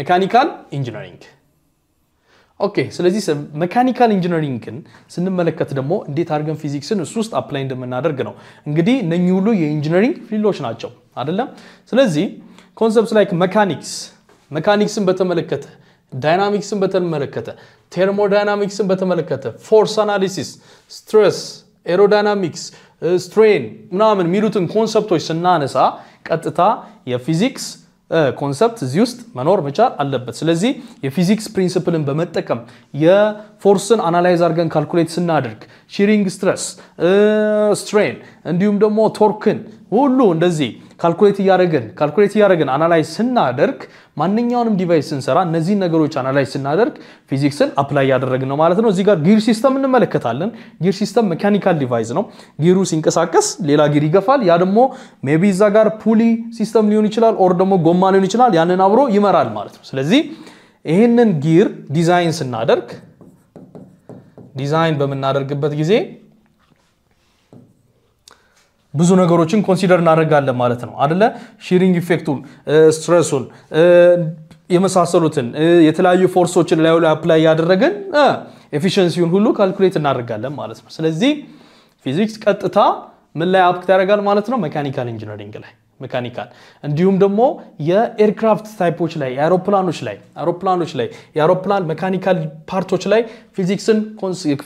ሜካኒካል ኢንጂነሪንግ። ኦኬ፣ ስለዚህ ሜካኒካል ኢንጂነሪንግን ስንመለከት ደግሞ እንዴት አድርገን ፊዚክስን እሱ ውስጥ አፕላይ እንደምናደርግ ነው። እንግዲህ እነኚህ ሁሉ የኢንጂነሪንግ ፊልዶች ናቸው አይደለም? ስለዚህ ኮንሰፕትስ ላይክ መካኒክስ መካኒክስን በተመለከተ ዳይናሚክስን በተመለከተ ቴርሞዳይናሚክስን በተመለከተ ፎርስ አናሊሲስ፣ ስትረስ፣ ኤሮዳይናሚክስ፣ ስትሬን ምናምን የሚሉትን ኮንሰፕቶች ስናነሳ ቀጥታ የፊዚክስ ኮንሰፕት uh, እዚህ ውስጥ መኖር መቻል አለበት። ስለዚህ የፊዚክስ ፕሪንስፕልን በመጠቀም የፎርስን አናላይዝ አድርገን ካልኩሌት ስናደርግ ሺሪንግ ስትረስ፣ ስትሬን እንዲሁም ደግሞ ቶርክን ሁሉ እንደዚህ ካልኩሌት እያደረግን ካልኩሌት እያደረግን አናላይዝ ስናደርግ ማንኛውንም ዲቫይስ ስንሰራ እነዚህን ነገሮች አናላይዝ ስናደርግ ፊዚክስን አፕላይ እያደረግን ነው ማለት ነው። እዚህ ጋር ጊር ሲስተም እንመለከታለን። ጊር ሲስተም መካኒካል ዲቫይስ ነው። ጊሩ ሲንቀሳቀስ ሌላ ጊር ይገፋል። ያ ደግሞ ቢ እዛ ጋር ፑሊ ሲስተም ሊሆን ይችላል፣ ኦር ደግሞ ጎማ ሊሆን ይችላል። ያንን አብሮ ይመራል ማለት ነው። ስለዚህ ይህንን ጊር ዲዛይን ስናደርግ ዲዛይን በምናደርግበት ጊዜ ብዙ ነገሮችን ኮንሲደር እናደርጋለን ማለት ነው አደለ? ሺሪንግ ኢፌክቱን፣ ስትረሱን የመሳሰሉትን የተለያዩ ፎርሶችን ላዩ ላይ አፕላይ ያደረግን ኤፊሽንሲውን ሁሉ ካልኩሌት እናደርጋለን ማለት ነው። ስለዚህ ፊዚክስ ቀጥታ ምን ላይ አፕክት ያደርጋል ማለት ነው? መካኒካል ኢንጂነሪንግ ላይ መካኒካል እንዲሁም ደግሞ የኤርክራፍት ታይፖች ላይ የአውሮፕላኖች ላይ አውሮፕላኖች ላይ የአውሮፕላን መካኒካል ፓርቶች ላይ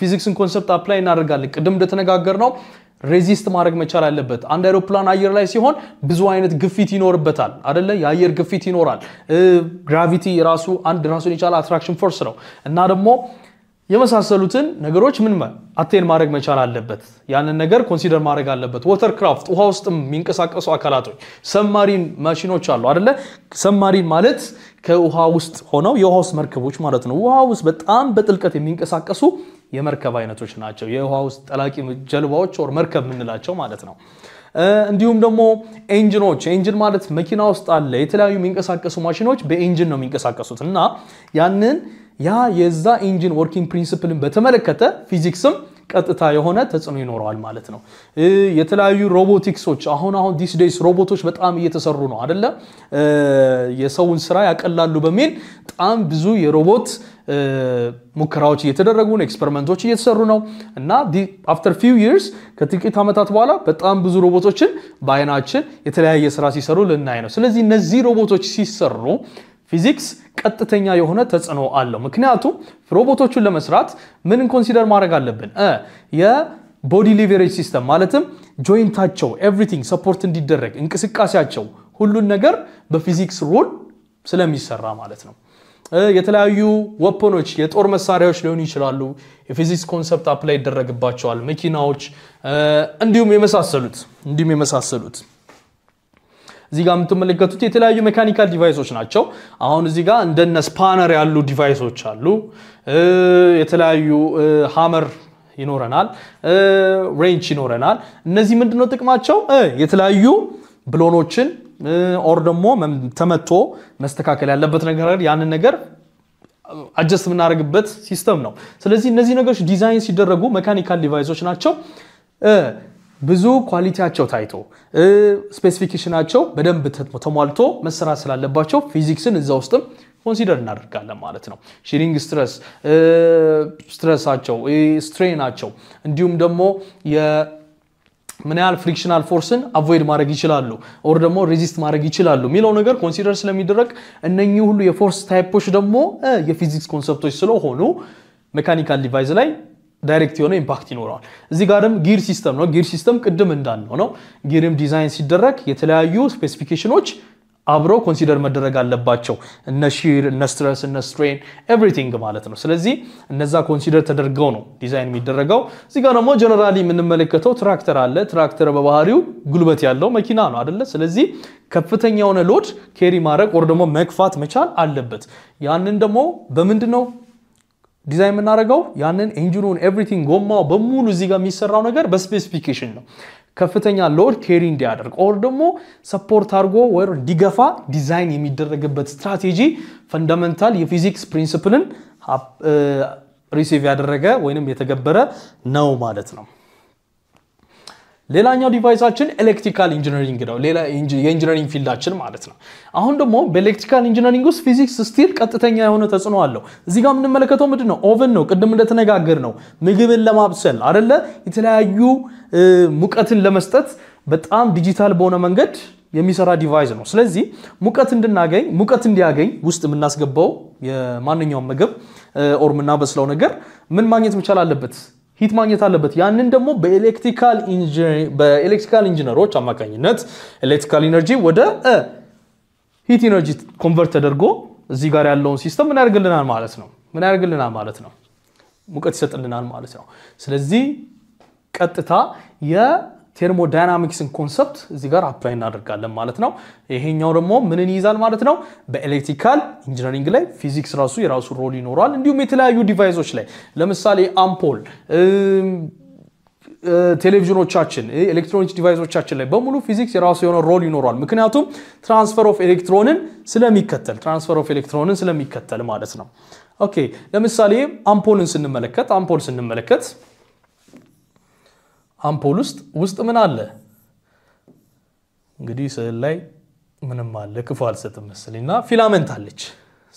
ፊዚክስን ኮንሰፕት አፕላይ እናደርጋለን። ቅድም እንደተነጋገር ነው ሬዚስት ማድረግ መቻል አለበት። አንድ አይሮፕላን አየር ላይ ሲሆን ብዙ አይነት ግፊት ይኖርበታል አደለ? የአየር ግፊት ይኖራል። ግራቪቲ ራሱ አንድ ራሱን የቻለ አትራክሽን ፎርስ ነው እና ደግሞ የመሳሰሉትን ነገሮች ምን አቴን ማድረግ መቻል አለበት። ያንን ነገር ኮንሲደር ማድረግ አለበት። ወተር ክራፍት ውሃ ውስጥ የሚንቀሳቀሱ አካላቶች ሰማሪን ማሽኖች አሉ አደለ? ሰማሪን ማለት ከውሃ ውስጥ ሆነው የውሃ ውስጥ መርከቦች ማለት ነው። ውሃ ውስጥ በጣም በጥልቀት የሚንቀሳቀሱ የመርከብ አይነቶች ናቸው። የውሃ ውስጥ ጠላቂ ጀልባዎች ወር መርከብ የምንላቸው ማለት ነው። እንዲሁም ደግሞ ኤንጂኖች፣ ኤንጂን ማለት መኪና ውስጥ አለ። የተለያዩ የሚንቀሳቀሱ ማሽኖች በኤንጂን ነው የሚንቀሳቀሱት እና ያንን ያ የዛ ኢንጂን ወርኪንግ ፕሪንሲፕልን በተመለከተ ፊዚክስም ቀጥታ የሆነ ተጽዕኖ ይኖረዋል ማለት ነው። የተለያዩ ሮቦቲክሶች አሁን አሁን ዲስ ዴይስ ሮቦቶች በጣም እየተሰሩ ነው አደለ? የሰውን ስራ ያቀላሉ በሚል በጣም ብዙ የሮቦት ሙከራዎች እየተደረጉ ነው። ኤክስፐሪመንቶች እየተሰሩ ነው እና አፍተር ፊው ይርስ ከጥቂት ዓመታት በኋላ በጣም ብዙ ሮቦቶችን በአይናችን የተለያየ ስራ ሲሰሩ ልናይ ነው። ስለዚህ እነዚህ ሮቦቶች ሲሰሩ ፊዚክስ ቀጥተኛ የሆነ ተጽዕኖ አለው። ምክንያቱም ሮቦቶቹን ለመስራት ምን ኮንሲደር ማድረግ አለብን? የቦዲ ሊቨሬጅ ሲስተም ማለትም ጆይንታቸው ኤቭሪቲንግ ሰፖርት እንዲደረግ እንቅስቃሴያቸው ሁሉን ነገር በፊዚክስ ሩል ስለሚሰራ ማለት ነው። የተለያዩ ወፐኖች የጦር መሳሪያዎች ሊሆኑ ይችላሉ። የፊዚክስ ኮንሰፕት አፕላይ ይደረግባቸዋል። መኪናዎች እንዲሁም የመሳሰሉት እንዲሁም የመሳሰሉት እዚህ ጋር የምትመለከቱት የተለያዩ ሜካኒካል ዲቫይሶች ናቸው። አሁን እዚህ ጋር እንደነ ስፓነር ያሉ ዲቫይሶች አሉ። የተለያዩ ሀመር ይኖረናል፣ ሬንች ይኖረናል። እነዚህ ምንድነው ጥቅማቸው? የተለያዩ ብሎኖችን ኦር ደግሞ ተመቶ መስተካከል ያለበት ነገር ያንን ነገር አጀስት የምናደርግበት ሲስተም ነው። ስለዚህ እነዚህ ነገሮች ዲዛይን ሲደረጉ ሜካኒካል ዲቫይሶች ናቸው። ብዙ ኳሊቲያቸው ታይቶ ስፔሲፊኬሽናቸው በደንብ ተሟልቶ መሰራት ስላለባቸው ፊዚክስን እዛ ውስጥም ኮንሲደር እናደርጋለን ማለት ነው። ሺሪንግ ስትረስ፣ ስትረሳቸው፣ ስትሬናቸው እንዲሁም ደግሞ ምን ያህል ፍሪክሽናል ፎርስን አቮይድ ማድረግ ይችላሉ ኦር ደግሞ ሬዚስት ማድረግ ይችላሉ የሚለው ነገር ኮንሲደር ስለሚደረግ እነኚህ ሁሉ የፎርስ ታይፖች ደግሞ የፊዚክስ ኮንሰፕቶች ስለሆኑ ሜካኒካል ዲቫይስ ላይ ዳይሬክት የሆነ ኢምፓክት ይኖረዋል። እዚህ ጋርም ጊር ሲስተም ነው። ጊር ሲስተም ቅድም እንዳልነው ነው። ጊርም ዲዛይን ሲደረግ የተለያዩ ስፔሲፊኬሽኖች አብረው ኮንሲደር መደረግ አለባቸው። እነ ሺር፣ እነ ስትረስ፣ እነ ስትሬን ኤቭሪቲንግ ማለት ነው። ስለዚህ እነዛ ኮንሲደር ተደርገው ነው ዲዛይን የሚደረገው። እዚህ ጋር ደግሞ ጀነራሊ የምንመለከተው ትራክተር አለ። ትራክተር በባህሪው ጉልበት ያለው መኪና ነው አደለ? ስለዚህ ከፍተኛ የሆነ ሎድ ኬሪ ማድረግ ወር ደግሞ መግፋት መቻል አለበት። ያንን ደግሞ በምንድን ነው ዲዛይን የምናደርገው ያንን ኢንጂኑን ኤቭሪቲንግ ጎማው በሙሉ እዚህ ጋር የሚሰራው ነገር በስፔሲፊኬሽን ነው። ከፍተኛ ሎድ ኬሪ እንዲያደርግ ኦር ደግሞ ሰፖርት አድርጎ ወይ እንዲገፋ ዲዛይን የሚደረግበት ስትራቴጂ ፈንዳመንታል የፊዚክስ ፕሪንስፕልን ሪሲቭ ያደረገ ወይንም የተገበረ ነው ማለት ነው። ሌላኛው ዲቫይሳችን ኤሌክትሪካል ኢንጂነሪንግ ነው፣ ሌላ የኢንጂነሪንግ ፊልዳችን ማለት ነው። አሁን ደግሞ በኤሌክትሪካል ኢንጂነሪንግ ውስጥ ፊዚክስ ስቲል ቀጥተኛ የሆነ ተጽዕኖ አለው። እዚህ ጋር የምንመለከተው ምንድን ነው? ኦቨን ነው። ቅድም እንደተነጋገር ነው ምግብን ለማብሰል አደለ፣ የተለያዩ ሙቀትን ለመስጠት በጣም ዲጂታል በሆነ መንገድ የሚሰራ ዲቫይስ ነው። ስለዚህ ሙቀት እንድናገኝ ሙቀት እንዲያገኝ ውስጥ የምናስገባው የማንኛውም ምግብ ኦር የምናበስለው ነገር ምን ማግኘት መቻል አለበት? ሂት ማግኘት አለበት። ያንን ደግሞ በኤሌክትሪካል ኢንጂነሮች አማካኝነት ኤሌክትሪካል ኢነርጂ ወደ ሂት ኢነርጂ ኮንቨርት ተደርጎ እዚህ ጋር ያለውን ሲስተም ምን ያደርግልናል ማለት ነው? ምን ያደርግልናል ማለት ነው? ሙቀት ይሰጥልናል ማለት ነው። ስለዚህ ቀጥታ ቴርሞዳይናሚክስን ኮንሰፕት እዚህ ጋር አፕላይ እናደርጋለን ማለት ነው። ይሄኛው ደግሞ ምንን ይይዛል ማለት ነው? በኤሌክትሪካል ኢንጂነሪንግ ላይ ፊዚክስ ራሱ የራሱ ሮል ይኖረዋል። እንዲሁም የተለያዩ ዲቫይሶች ላይ ለምሳሌ አምፖል ቴሌቪዥኖቻችን፣ ኤሌክትሮኒክስ ዲቫይሶቻችን ላይ በሙሉ ፊዚክስ የራሱ የሆነ ሮል ይኖረዋል። ምክንያቱም ትራንስፈር ኦፍ ኤሌክትሮንን ስለሚከተል ትራንስፈር ኦፍ ኤሌክትሮንን ስለሚከተል ማለት ነው። ኦኬ ለምሳሌ አምፖልን ስንመለከት አምፖል ስንመለከት አምፖል ውስጥ ውስጥ ምን አለ? እንግዲህ ስዕል ላይ ምንም አለ ክፉ አልሰጥም መሰለኝና ፊላመንት አለች።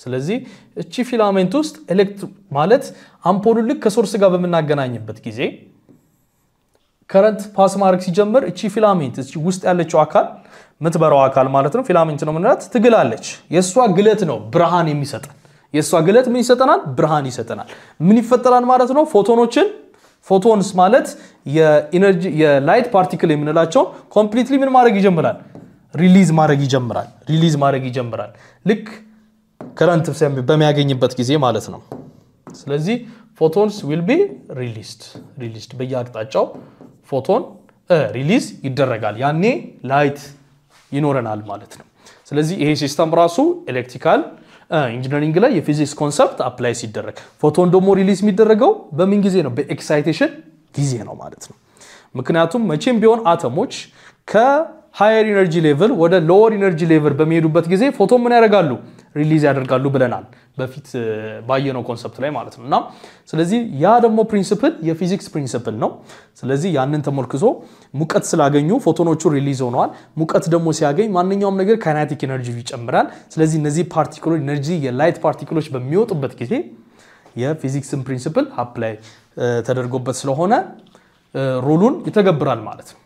ስለዚህ እቺ ፊላሜንት ውስጥ ኤሌክትሮ ማለት አምፖሉን ልክ ከሶርስ ጋር በምናገናኝበት ጊዜ ከረንት ፓስ ማድረግ ሲጀምር እቺ ፊላሜንት እቺ ውስጥ ያለችው አካል የምትበራው አካል ማለት ነው ፊላሜንት ነው ምንላት ትግላለች። የእሷ ግለት ነው ብርሃን የሚሰጠን። የእሷ ግለት ምን ይሰጠናል? ብርሃን ይሰጠናል። ምን ይፈጠራል ማለት ነው ፎቶኖችን ፎቶንስ ማለት የላይት ፓርቲክል የምንላቸው ኮምፕሊትሊ ምን ማድረግ ይጀምራል? ሪሊዝ ማድረግ ይጀምራል። ሪሊዝ ማድረግ ይጀምራል ልክ ከረንት በሚያገኝበት ጊዜ ማለት ነው። ስለዚህ ፎቶንስ ዊል ቢ ሪሊስድ ሪሊስድ በየአቅጣጫው ፎቶን ሪሊዝ ይደረጋል። ያኔ ላይት ይኖረናል ማለት ነው። ስለዚህ ይሄ ሲስተም ራሱ ኤሌክትሪካል ኢንጂነሪንግ ላይ የፊዚክስ ኮንሰፕት አፕላይ ሲደረግ ፎቶን ደግሞ ሪሊዝ የሚደረገው በምን ጊዜ ነው? በኤክሳይቴሽን ጊዜ ነው ማለት ነው። ምክንያቱም መቼም ቢሆን አተሞች ከሃየር ኢነርጂ ሌቨል ወደ ሎወር ኢነርጂ ሌቨል በሚሄዱበት ጊዜ ፎቶን ምን ያደርጋሉ? ሪሊዝ ያደርጋሉ ብለናል። በፊት ባየነው ኮንሰፕት ላይ ማለት ነው እና ስለዚህ ያ ደግሞ ፕሪንስፕል የፊዚክስ ፕሪንስፕል ነው። ስለዚህ ያንን ተሞልክሶ ሙቀት ስላገኙ ፎቶኖቹ ሪሊዝ ሆነዋል። ሙቀት ደግሞ ሲያገኝ ማንኛውም ነገር ካይናቲክ ኤነርጂ ይጨምራል። ስለዚህ እነዚህ ፓርቲክሎች ኤነርጂ የላይት ፓርቲክሎች በሚወጡበት ጊዜ የፊዚክስን ፕሪንስፕል አፕላይ ተደርጎበት ስለሆነ ሩሉን ይተገብራል ማለት ነው።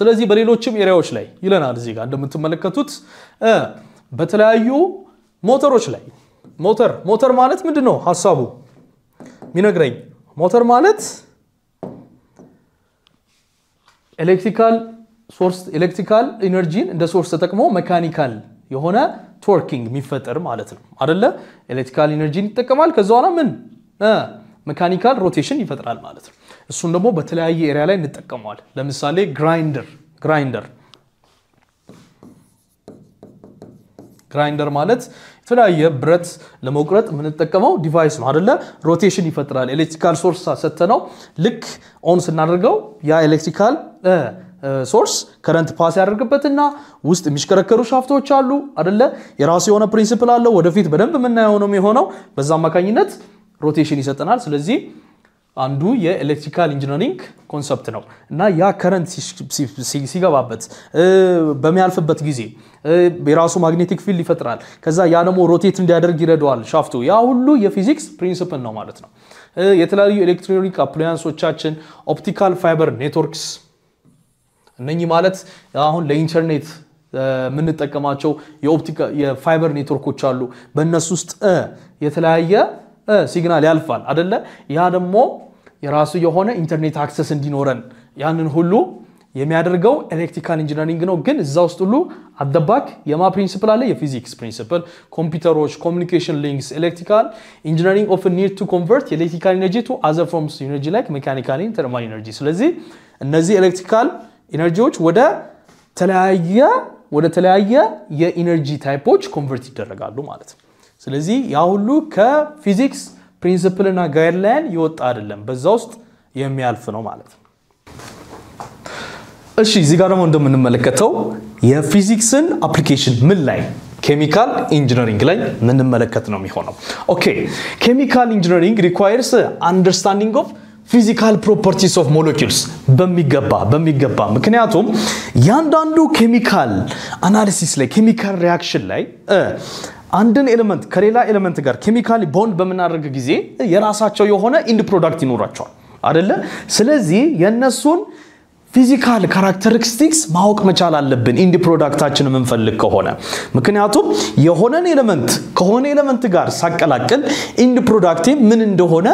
ስለዚህ በሌሎችም ኤሪያዎች ላይ ይለናል እዚህ ጋር እንደምትመለከቱት በተለያዩ ሞተሮች ላይ ሞተር ሞተር ማለት ምንድን ነው ሀሳቡ ሚነግረኝ? ሞተር ማለት ኤሌክትሪካል ሶርስ ኤሌክትሪካል ኢነርጂን እንደ ሶርስ ተጠቅሞ መካኒካል የሆነ ቶርኪንግ የሚፈጠር ማለት ነው አደለ? ኤሌክትሪካል ኢነርጂን ይጠቀማል። ከዛ በኋላ ምን መካኒካል ሮቴሽን ይፈጥራል ማለት ነው። እሱን ደግሞ በተለያየ ኤሪያ ላይ እንጠቀመዋል። ለምሳሌ ግራይንደር ግራይንደር ግራይንደር ማለት የተለያየ ብረት ለመቁረጥ የምንጠቀመው ዲቫይስ ነው አደለ? ሮቴሽን ይፈጥራል። ኤሌክትሪካል ሶርስ ሰተ ነው። ልክ ኦን ስናደርገው ያ ኤሌክትሪካል ሶርስ ከረንት ፓስ ያደርግበትና ውስጥ የሚሽከረከሩ ሻፍቶች አሉ አደለ? የራሱ የሆነ ፕሪንሲፕል አለው። ወደፊት በደንብ የምናየው ነው የሚሆነው። በዛ አማካኝነት ሮቴሽን ይሰጠናል። ስለዚህ አንዱ የኤሌክትሪካል ኢንጂነሪንግ ኮንሰፕት ነው እና ያ ከረንት ሲገባበት በሚያልፍበት ጊዜ የራሱ ማግኔቲክ ፊልድ ይፈጥራል። ከዛ ያ ደግሞ ሮቴት እንዲያደርግ ይረደዋል ሻፍቱ። ያ ሁሉ የፊዚክስ ፕሪንስፕል ነው ማለት ነው። የተለያዩ ኤሌክትሮኒክ አፕላያንሶቻችን፣ ኦፕቲካል ፋይበር ኔትወርክስ፣ እነኚህ ማለት አሁን ለኢንተርኔት የምንጠቀማቸው የፋይበር ኔትወርኮች አሉ። በእነሱ ውስጥ የተለያየ ሲግናል ያልፋል አደለ? ያ ደግሞ የራሱ የሆነ ኢንተርኔት አክሰስ እንዲኖረን ያንን ሁሉ የሚያደርገው ኤሌክትሪካል ኢንጂነሪንግ ነው። ግን እዛ ውስጥ ሁሉ አደባክ የማ ፕሪንስፕል አለ፣ የፊዚክስ ፕሪንስፕል፣ ኮምፒውተሮች፣ ኮሚኒኬሽን ሊንክስ፣ ኤሌክትሪካል ኢንጂነሪንግ ኦፍ ኒድ ቱ ኮንቨርት የኤሌክትሪካል ኤነርጂ ቱ አዘር ፎርምስ ኢነርጂ ላይክ ሜካኒካል ተርማል ኢነርጂ። ስለዚህ እነዚህ ኤሌክትሪካል ኢነርጂዎች ወደ ተለያየ ወደ ተለያየ የኢነርጂ ታይፖች ኮንቨርት ይደረጋሉ ማለት ነው። ስለዚህ ያ ሁሉ ከፊዚክስ ፕሪንስፕልና ጋይድላይን ይወጣ አይደለም፣ በዛ ውስጥ የሚያልፍ ነው ማለት ነው። እሺ እዚህ ጋር ደግሞ እንደምንመለከተው የፊዚክስን አፕሊኬሽን ምን ላይ ኬሚካል ኢንጂነሪንግ ላይ ምንመለከት ነው የሚሆነው። ኦኬ ኬሚካል ኢንጂነሪንግ ሪኳየርስ አንደርስታንዲንግ ኦፍ ፊዚካል ፕሮፐርቲስ ኦፍ ሞለኪውልስ በሚገባ በሚገባ ምክንያቱም ያንዳንዱ ኬሚካል አናሊሲስ ላይ ኬሚካል ሪያክሽን ላይ አንድን ኤሌመንት ከሌላ ኤሌመንት ጋር ኬሚካሊ ቦንድ በምናደርግ ጊዜ የራሳቸው የሆነ ኢንድ ፕሮዳክት ይኖራቸዋል አደለ? ስለዚህ የእነሱን ፊዚካል ካራክተሪስቲክስ ማወቅ መቻል አለብን ኢንዲ ፕሮዳክታችን የምንፈልግ ከሆነ ምክንያቱም የሆነን ኤለመንት ከሆነ ኤሌመንት ጋር ሳቀላቅል ኢንዲ ፕሮዳክቴ ምን እንደሆነ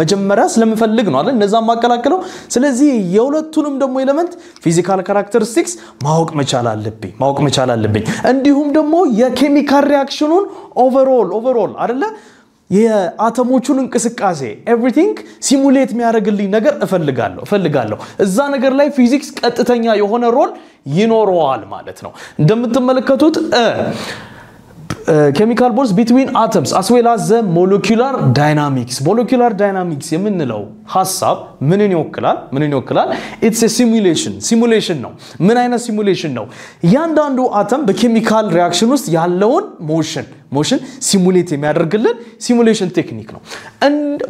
መጀመሪያ ስለምፈልግ ነው አይደል እነዛ ማቀላቅለው ስለዚህ የሁለቱንም ደግሞ ኤለመንት ፊዚካል ካራክተሪስቲክስ ማወቅ መቻል አለብኝ ማወቅ መቻል አለብኝ እንዲሁም ደግሞ የኬሚካል ሪያክሽኑን ኦቨሮል ኦቨሮል አይደለ የአተሞቹን እንቅስቃሴ ኤቭሪቲንግ ሲሙሌት የሚያደርግልኝ ነገር እፈልጋለሁ እፈልጋለሁ። እዛ ነገር ላይ ፊዚክስ ቀጥተኛ የሆነ ሮል ይኖረዋል ማለት ነው። እንደምትመለከቱት ኬሚካል ቦንድስ ቢትዊን አተምስ አስዌል አዘ ሞለኪላር ዳይናሚክስ ሞለኪላር ዳይናሚክስ የምንለው ሀሳብ ምንን ይወክላል? ምንን ይወክላል? ኢትስ ሲሙሌሽን ሲሙሌሽን ነው። ምን አይነት ሲሙሌሽን ነው? እያንዳንዱ አተም በኬሚካል ሪያክሽን ውስጥ ያለውን ሞሽን ሞሽን ሲሙሌት የሚያደርግልን ሲሙሌሽን ቴክኒክ ነው።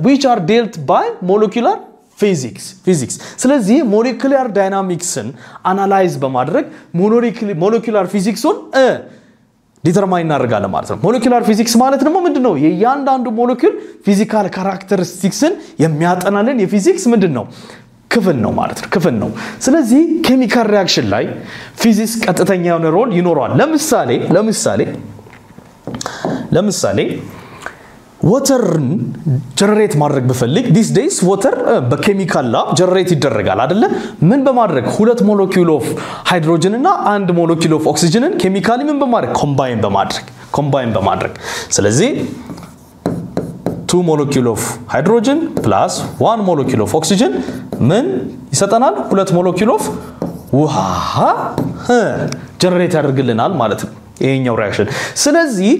ዊች አር ዴልት ባይ ሞለኪላር ፊዚክስ ፊዚክስ። ስለዚህ ሞለኪላር ዳይናሚክስን አናላይዝ በማድረግ ሞለኪላር ፊዚክሱን ዲተርማይን እናደርጋለን ማለት ነው። ሞለኪላር ፊዚክስ ማለት ደግሞ ምንድን ነው? የእያንዳንዱ ሞለኪል ፊዚካል ካራክተሪስቲክስን የሚያጠናልን የፊዚክስ ምንድን ነው ክፍል ነው ማለት ነው። ክፍል ነው። ስለዚህ ኬሚካል ሪያክሽን ላይ ፊዚክስ ቀጥተኛ የሆነ ሮል ይኖረዋል። ለምሳሌ ለምሳሌ ለምሳሌ ወተርን ጀነሬት ማድረግ ብፈልግ ዲስ ዴይስ ወተር በኬሚካል ላብ ጀነሬት ይደረጋል አደለ? ምን በማድረግ ሁለት ሞለኪውል ኦፍ ሃይድሮጅን እና አንድ ሞለኪውል ኦፍ ኦክሲጅንን ኬሚካሊ ምን በማድረግ ኮምባይን በማድረግ ኮምባይን በማድረግ ስለዚህ ቱ ሞለኪውል ኦፍ ሃይድሮጅን ፕላስ ዋን ሞለኪውል ኦፍ ኦክሲጅን ምን ይሰጠናል? ሁለት ሞለኪውል ኦፍ ውሃ ጀነሬት ያደርግልናል ማለት ነው ይሄኛው ሪያክሽን። ስለዚህ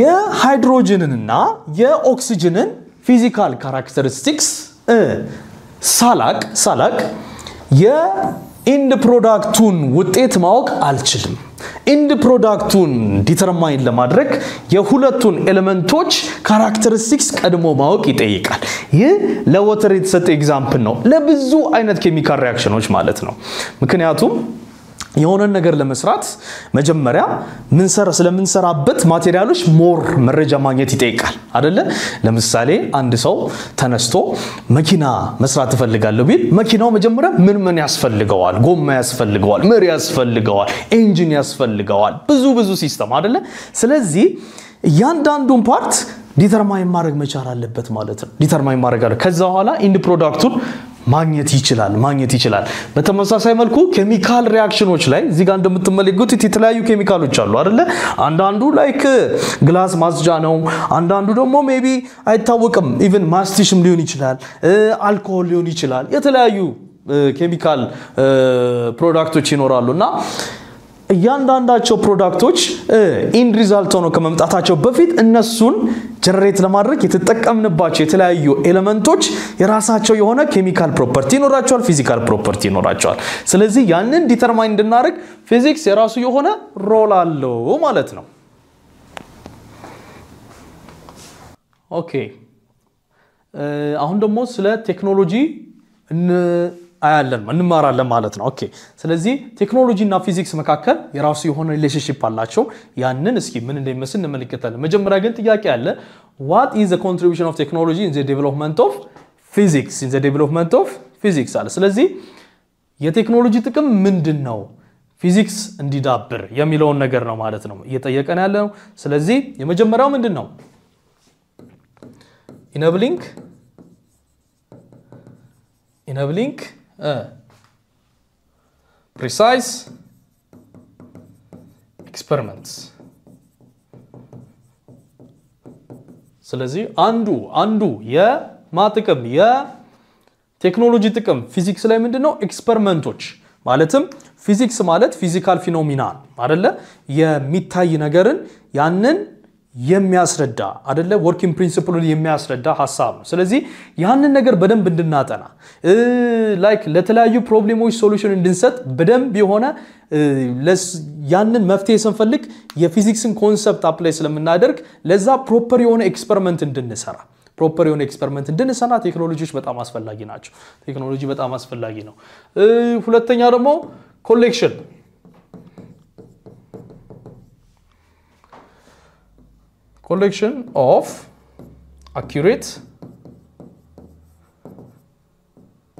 የሃይድሮጅንንና የኦክሲጅንን ፊዚካል ካራክተሪስቲክስ ሳላቅ ሳላቅ የኢንድ ፕሮዳክቱን ውጤት ማወቅ አልችልም። ኢንድ ፕሮዳክቱን ዲተርማይን ለማድረግ የሁለቱን ኤሌመንቶች ካራክተሪስቲክስ ቀድሞ ማወቅ ይጠይቃል። ይህ ለወተር የተሰጠ ኤግዛምፕል ነው፣ ለብዙ አይነት ኬሚካል ሪያክሽኖች ማለት ነው። ምክንያቱም የሆነን ነገር ለመስራት መጀመሪያ ስለምንሰራበት ማቴሪያሎች ሞር መረጃ ማግኘት ይጠይቃል አደለ? ለምሳሌ አንድ ሰው ተነስቶ መኪና መስራት እፈልጋለሁ ቢል መኪናው መጀመሪያ ምን ምን ያስፈልገዋል? ጎማ ያስፈልገዋል፣ መሪ ያስፈልገዋል፣ ኤንጂን ያስፈልገዋል፣ ብዙ ብዙ ሲስተም አደለ? ስለዚህ እያንዳንዱን ፓርት ዲተርማይን ማድረግ መቻል አለበት ማለት ነው። ዲተርማይን ማድረግ አለ። ከዛ በኋላ ኢንድ ፕሮዳክቱን ማግኘት ይችላል ማግኘት ይችላል። በተመሳሳይ መልኩ ኬሚካል ሪያክሽኖች ላይ እዚህ ጋር እንደምትመለከቱት የተለያዩ ኬሚካሎች አሉ አይደለ? አንዳንዱ ላይክ ግላስ ማጽጃ ነው። አንዳንዱ ደግሞ ሜቢ አይታወቅም። ኢቨን ማስቲሽም ሊሆን ይችላል፣ አልኮል ሊሆን ይችላል። የተለያዩ ኬሚካል ፕሮዳክቶች ይኖራሉ እና እያንዳንዳቸው ፕሮዳክቶች ኢን ሪዛልት ሆነው ከመምጣታቸው በፊት እነሱን ጀነሬት ለማድረግ የተጠቀምንባቸው የተለያዩ ኤሌመንቶች የራሳቸው የሆነ ኬሚካል ፕሮፐርቲ ይኖራቸዋል፣ ፊዚካል ፕሮፐርቲ ይኖራቸዋል። ስለዚህ ያንን ዲተርማይን እንድናደርግ ፊዚክስ የራሱ የሆነ ሮል አለው ማለት ነው። ኦኬ አሁን ደግሞ ስለ ቴክኖሎጂ አያለን እንማራለን ማለት ነው። ኦኬ ስለዚህ ቴክኖሎጂ እና ፊዚክስ መካከል የራሱ የሆነ ሪሌሽንሽፕ አላቸው። ያንን እስኪ ምን እንደሚመስል እንመለከታለን። መጀመሪያ ግን ጥያቄ አለ። ዋት ኢዝ ዘ ኮንትሪቢሽን ኦፍ ቴክኖሎጂ ኢን ዘ ዴቨሎፕመንት ኦፍ ፊዚክስ ኢን ዘ ዴቨሎፕመንት ኦፍ ፊዚክስ አለ። ስለዚህ የቴክኖሎጂ ጥቅም ምንድን ነው ፊዚክስ እንዲዳብር የሚለውን ነገር ነው ማለት ነው እየጠየቀን ያለ ነው። ስለዚህ የመጀመሪያው ምንድን ነው ኢነብሊንግ ኢነብሊንግ a precise experiments ስለዚህ አንዱ አንዱ የማጥቅም የቴክኖሎጂ ጥቅም ፊዚክስ ላይ ምንድን ነው? ኤክስፐሪመንቶች ማለትም ፊዚክስ ማለት ፊዚካል ፊኖሚና አይደለ? የሚታይ ነገርን ያንን የሚያስረዳ አደለ ወርኪንግ ፕሪንሲፕሉን የሚያስረዳ ሀሳብ ነው። ስለዚህ ያንን ነገር በደንብ እንድናጠና ላይክ ለተለያዩ ፕሮብሌሞች ሶሉሽን እንድንሰጥ በደንብ የሆነ ያንን መፍትሄ ስንፈልግ የፊዚክስን ኮንሰፕት አፕላይ ስለምናደርግ ለዛ ፕሮፐር የሆነ ኤክስፐሪመንት እንድንሰራ ፕሮፐር የሆነ ኤክስፐሪመንት እንድንሰራ ቴክኖሎጂዎች በጣም አስፈላጊ ናቸው። ቴክኖሎጂ በጣም አስፈላጊ ነው። ሁለተኛ ደግሞ ኮሌክሽን collection of accurate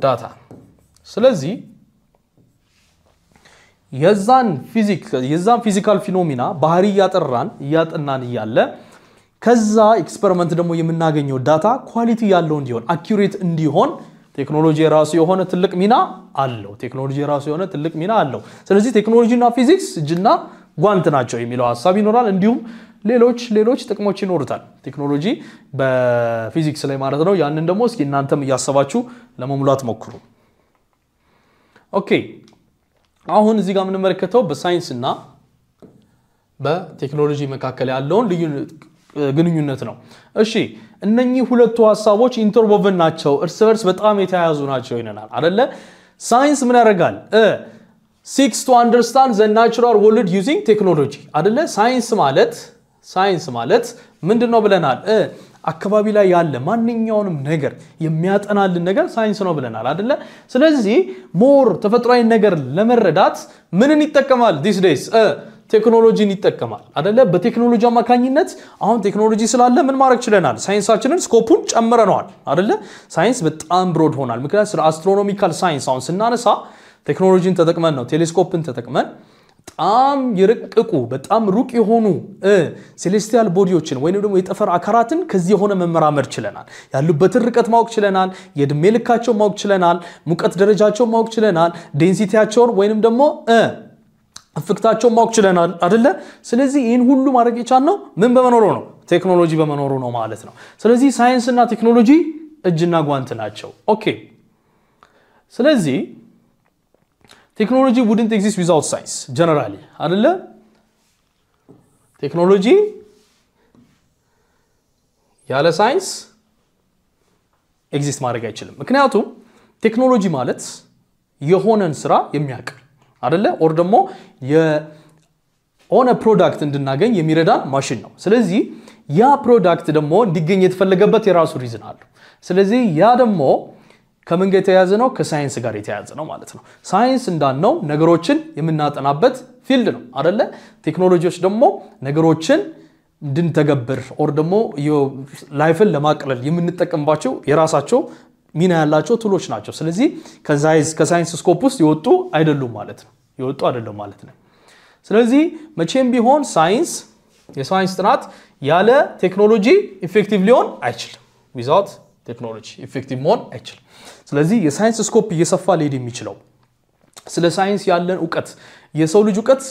ዳታ ስለዚህ የዛን ፊዚክ የዛን ፊዚካል ፊኖሚና ባህሪ እያጠራን እያጠናን እያለ ከዛ ኤክስፐሪመንት ደግሞ የምናገኘው ዳታ ኳሊቲ ያለው እንዲሆን አኪሬት እንዲሆን ቴክኖሎጂ የራሱ የሆነ ትልቅ ሚና አለው። ቴክኖሎጂ የራሱ የሆነ ትልቅ ሚና አለው። ስለዚህ ቴክኖሎጂና ፊዚክስ እጅና ጓንት ናቸው የሚለው ሀሳብ ይኖራል። እንዲሁም ሌሎች ሌሎች ጥቅሞች ይኖሩታል ቴክኖሎጂ በፊዚክስ ላይ ማለት ነው። ያንን ደግሞ እስኪ እናንተም እያሰባችሁ ለመሙላት ሞክሩ። ኦኬ አሁን እዚህ ጋር የምንመለከተው በሳይንስ እና በቴክኖሎጂ መካከል ያለውን ልዩ ግንኙነት ነው። እሺ እነኚህ ሁለቱ ሀሳቦች ኢንተርቦቨን ናቸው፣ እርስ በርስ በጣም የተያያዙ ናቸው ይነናል አደለ? ሳይንስ ምን ያደርጋል? ሲክስ ቱ አንደርስታንድ ዘ ናቹራል ወርልድ ዩዚንግ ቴክኖሎጂ አደለ? ሳይንስ ማለት ሳይንስ ማለት ምንድን ነው ብለናል? አካባቢ ላይ ያለ ማንኛውንም ነገር የሚያጠናልን ነገር ሳይንስ ነው ብለናል አደለ? ስለዚህ ሞር ተፈጥሯዊ ነገር ለመረዳት ምንን ይጠቀማል ዲስ ዴይስ ቴክኖሎጂን ይጠቀማል አደለ? በቴክኖሎጂ አማካኝነት አሁን ቴክኖሎጂ ስላለ ምን ማድረግ ችለናል? ሳይንሳችንን ስኮፑን ጨምረነዋል አደለ? ሳይንስ በጣም ብሮድ ሆናል። ምክንያት ስለ አስትሮኖሚካል ሳይንስ አሁን ስናነሳ ቴክኖሎጂን ተጠቅመን ነው ቴሌስኮፕን ተጠቅመን በጣም የረቀቁ በጣም ሩቅ የሆኑ ሴሌስቲያል ቦዲዎችን ወይንም ደግሞ የጠፈር አካላትን ከዚህ የሆነ መመራመር ችለናል። ያሉበትን ርቀት ማወቅ ችለናል። የእድሜ ልካቸው ማወቅ ችለናል። ሙቀት ደረጃቸውን ማወቅ ችለናል። ዴንሲቲያቸውን ወይንም ደግሞ ፍክታቸውን ማወቅ ችለናል አደለ? ስለዚህ ይህን ሁሉ ማድረግ የቻልነው ምን በመኖሩ ነው? ቴክኖሎጂ በመኖሩ ነው ማለት ነው። ስለዚህ ሳይንስና ቴክኖሎጂ እጅና ጓንት ናቸው። ኦኬ። ስለዚህ ቴክኖሎጂ ውድንት ኤግዚስት ዊዛውት ሳይንስ ጀነራሊ አደለ? ቴክኖሎጂ ያለ ሳይንስ ኤግዚስት ማድረግ አይችልም። ምክንያቱም ቴክኖሎጂ ማለት የሆነን ስራ የሚያቅል አደለ? ኦር ደግሞ የሆነ ፕሮዳክት እንድናገኝ የሚረዳን ማሽን ነው። ስለዚህ ያ ፕሮዳክት ደግሞ እንዲገኝ የተፈለገበት የራሱ ሪዝን አለው። ስለዚህ ያ ደግሞ ከምን ጋር የተያዘ ነው? ከሳይንስ ጋር የተያያዘ ነው ማለት ነው። ሳይንስ እንዳነው ነገሮችን የምናጠናበት ፊልድ ነው አደለ? ቴክኖሎጂዎች ደግሞ ነገሮችን እንድንተገብር ኦር ደግሞ ላይፍን ለማቅለል የምንጠቀምባቸው የራሳቸው ሚና ያላቸው ቱሎች ናቸው። ስለዚህ ከሳይንስ ስኮፕ ውስጥ የወጡ አይደሉም ማለት ነው። የወጡ አይደሉም ማለት ነው። ስለዚህ መቼም ቢሆን ሳይንስ የሳይንስ ጥናት ያለ ቴክኖሎጂ ኢፌክቲቭ ሊሆን አይችልም። ዊዛውት ቴክኖሎጂ ኢፌክቲቭ መሆን አይችልም። ስለዚህ የሳይንስ ስኮፕ እየሰፋ ሊሄድ የሚችለው ስለ ሳይንስ ያለን እውቀት የሰው ልጅ እውቀት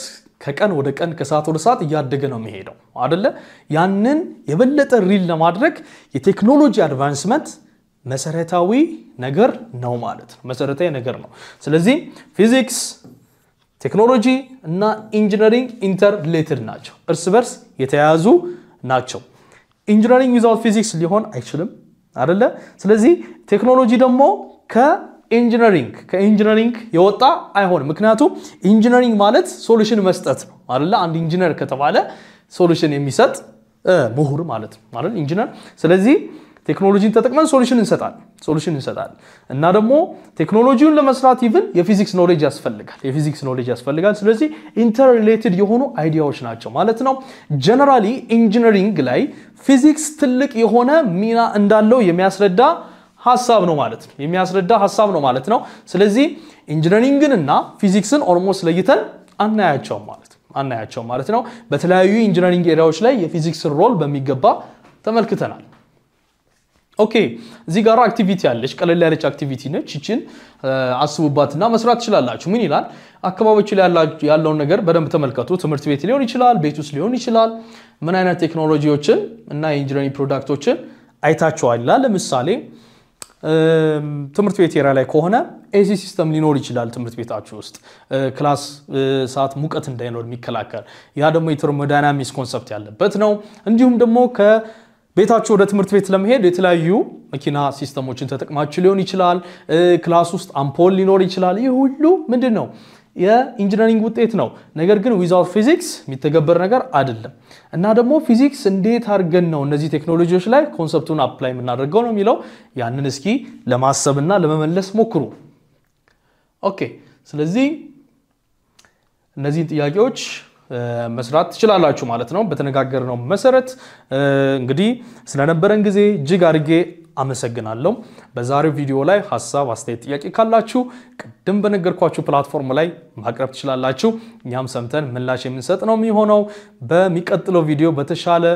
ከቀን ወደ ቀን ከሰዓት ወደ ሰዓት እያደገ ነው የሚሄደው አደለ? ያንን የበለጠ ሪል ለማድረግ የቴክኖሎጂ አድቫንስመንት መሰረታዊ ነገር ነው ማለት ነው። መሰረታዊ ነገር ነው። ስለዚህ ፊዚክስ፣ ቴክኖሎጂ እና ኢንጂነሪንግ ኢንተርሌትድ ናቸው። እርስ በርስ የተያያዙ ናቸው። ኢንጂነሪንግ ዊዛውት ፊዚክስ ሊሆን አይችልም። አደለ? ስለዚህ ቴክኖሎጂ ደግሞ ከኢንጂነሪንግ ከኢንጂነሪንግ የወጣ አይሆንም። ምክንያቱም ኢንጂነሪንግ ማለት ሶሉሽን መስጠት ነው አደለ? አንድ ኢንጂነር ከተባለ ሶሉሽን የሚሰጥ ምሁር ማለት ነው ኢንጂነር። ስለዚህ ቴክኖሎጂን ተጠቅመን ሶሉሽን እንሰጣል ሶሉሽን እንሰጣል እና ደግሞ ቴክኖሎጂውን ለመስራት ይብን የፊዚክስ ኖሌጅ ያስፈልጋል የፊዚክስ ኖሌጅ ያስፈልጋል ስለዚህ ኢንተርሌትድ የሆኑ አይዲያዎች ናቸው ማለት ነው ጀነራሊ ኢንጂነሪንግ ላይ ፊዚክስ ትልቅ የሆነ ሚና እንዳለው የሚያስረዳ ሀሳብ ነው ማለት ነው የሚያስረዳ ሀሳብ ነው ማለት ነው ስለዚህ ኢንጂነሪንግን እና ፊዚክስን ኦልሞስት ለይተን አናያቸውም ማለት አናያቸው ማለት ነው በተለያዩ ኢንጂነሪንግ ኤሪያዎች ላይ የፊዚክስን ሮል በሚገባ ተመልክተናል ኦኬ እዚህ ጋር አክቲቪቲ አለች። ቀለል ያለች አክቲቪቲ ነች። ይችን አስቡባትና መስራት ትችላላችሁ። ምን ይላል? አካባቢዎች ላይ ያለውን ነገር በደንብ ተመልከቱ። ትምህርት ቤት ሊሆን ይችላል፣ ቤት ውስጥ ሊሆን ይችላል። ምን አይነት ቴክኖሎጂዎችን እና የኢንጂነሪንግ ፕሮዳክቶችን አይታችኋል ይላል። ለምሳሌ ትምህርት ቤት ኤሪያ ላይ ከሆነ ኤሲ ሲስተም ሊኖር ይችላል። ትምህርት ቤታችሁ ውስጥ ክላስ ሰዓት ሙቀት እንዳይኖር የሚከላከል ያ ደግሞ የተርሞዳይናሚክስ ኮንሰፕት ያለበት ነው። እንዲሁም ደግሞ ቤታችሁ ወደ ትምህርት ቤት ለመሄድ የተለያዩ መኪና ሲስተሞችን ተጠቅማችሁ ሊሆን ይችላል። ክላስ ውስጥ አምፖል ሊኖር ይችላል። ይህ ሁሉ ምንድን ነው? የኢንጂነሪንግ ውጤት ነው። ነገር ግን ዊዛውት ፊዚክስ የሚተገበር ነገር አይደለም እና ደግሞ ፊዚክስ እንዴት አድርገን ነው እነዚህ ቴክኖሎጂዎች ላይ ኮንሰፕቱን አፕላይ የምናደርገው ነው የሚለው ያንን እስኪ እና ለመመለስ ሞክሩ። ኦኬ፣ ስለዚህ እነዚህን ጥያቄዎች መስራት ትችላላችሁ ማለት ነው። በተነጋገርነው መሰረት እንግዲህ ስለነበረን ጊዜ እጅግ አድርጌ አመሰግናለሁ። በዛሬው ቪዲዮ ላይ ሀሳብ፣ አስተያየት፣ ጥያቄ ካላችሁ ቅድም በነገርኳችሁ ፕላትፎርም ላይ ማቅረብ ትችላላችሁ። እኛም ሰምተን ምላሽ የምንሰጥ ነው የሚሆነው። በሚቀጥለው ቪዲዮ በተሻለ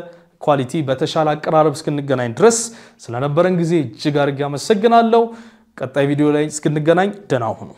ኳሊቲ በተሻለ አቀራረብ እስክንገናኝ ድረስ ስለነበረን ጊዜ እጅግ አድርጌ አመሰግናለሁ። ቀጣይ ቪዲዮ ላይ እስክንገናኝ ደህና ሁኑ።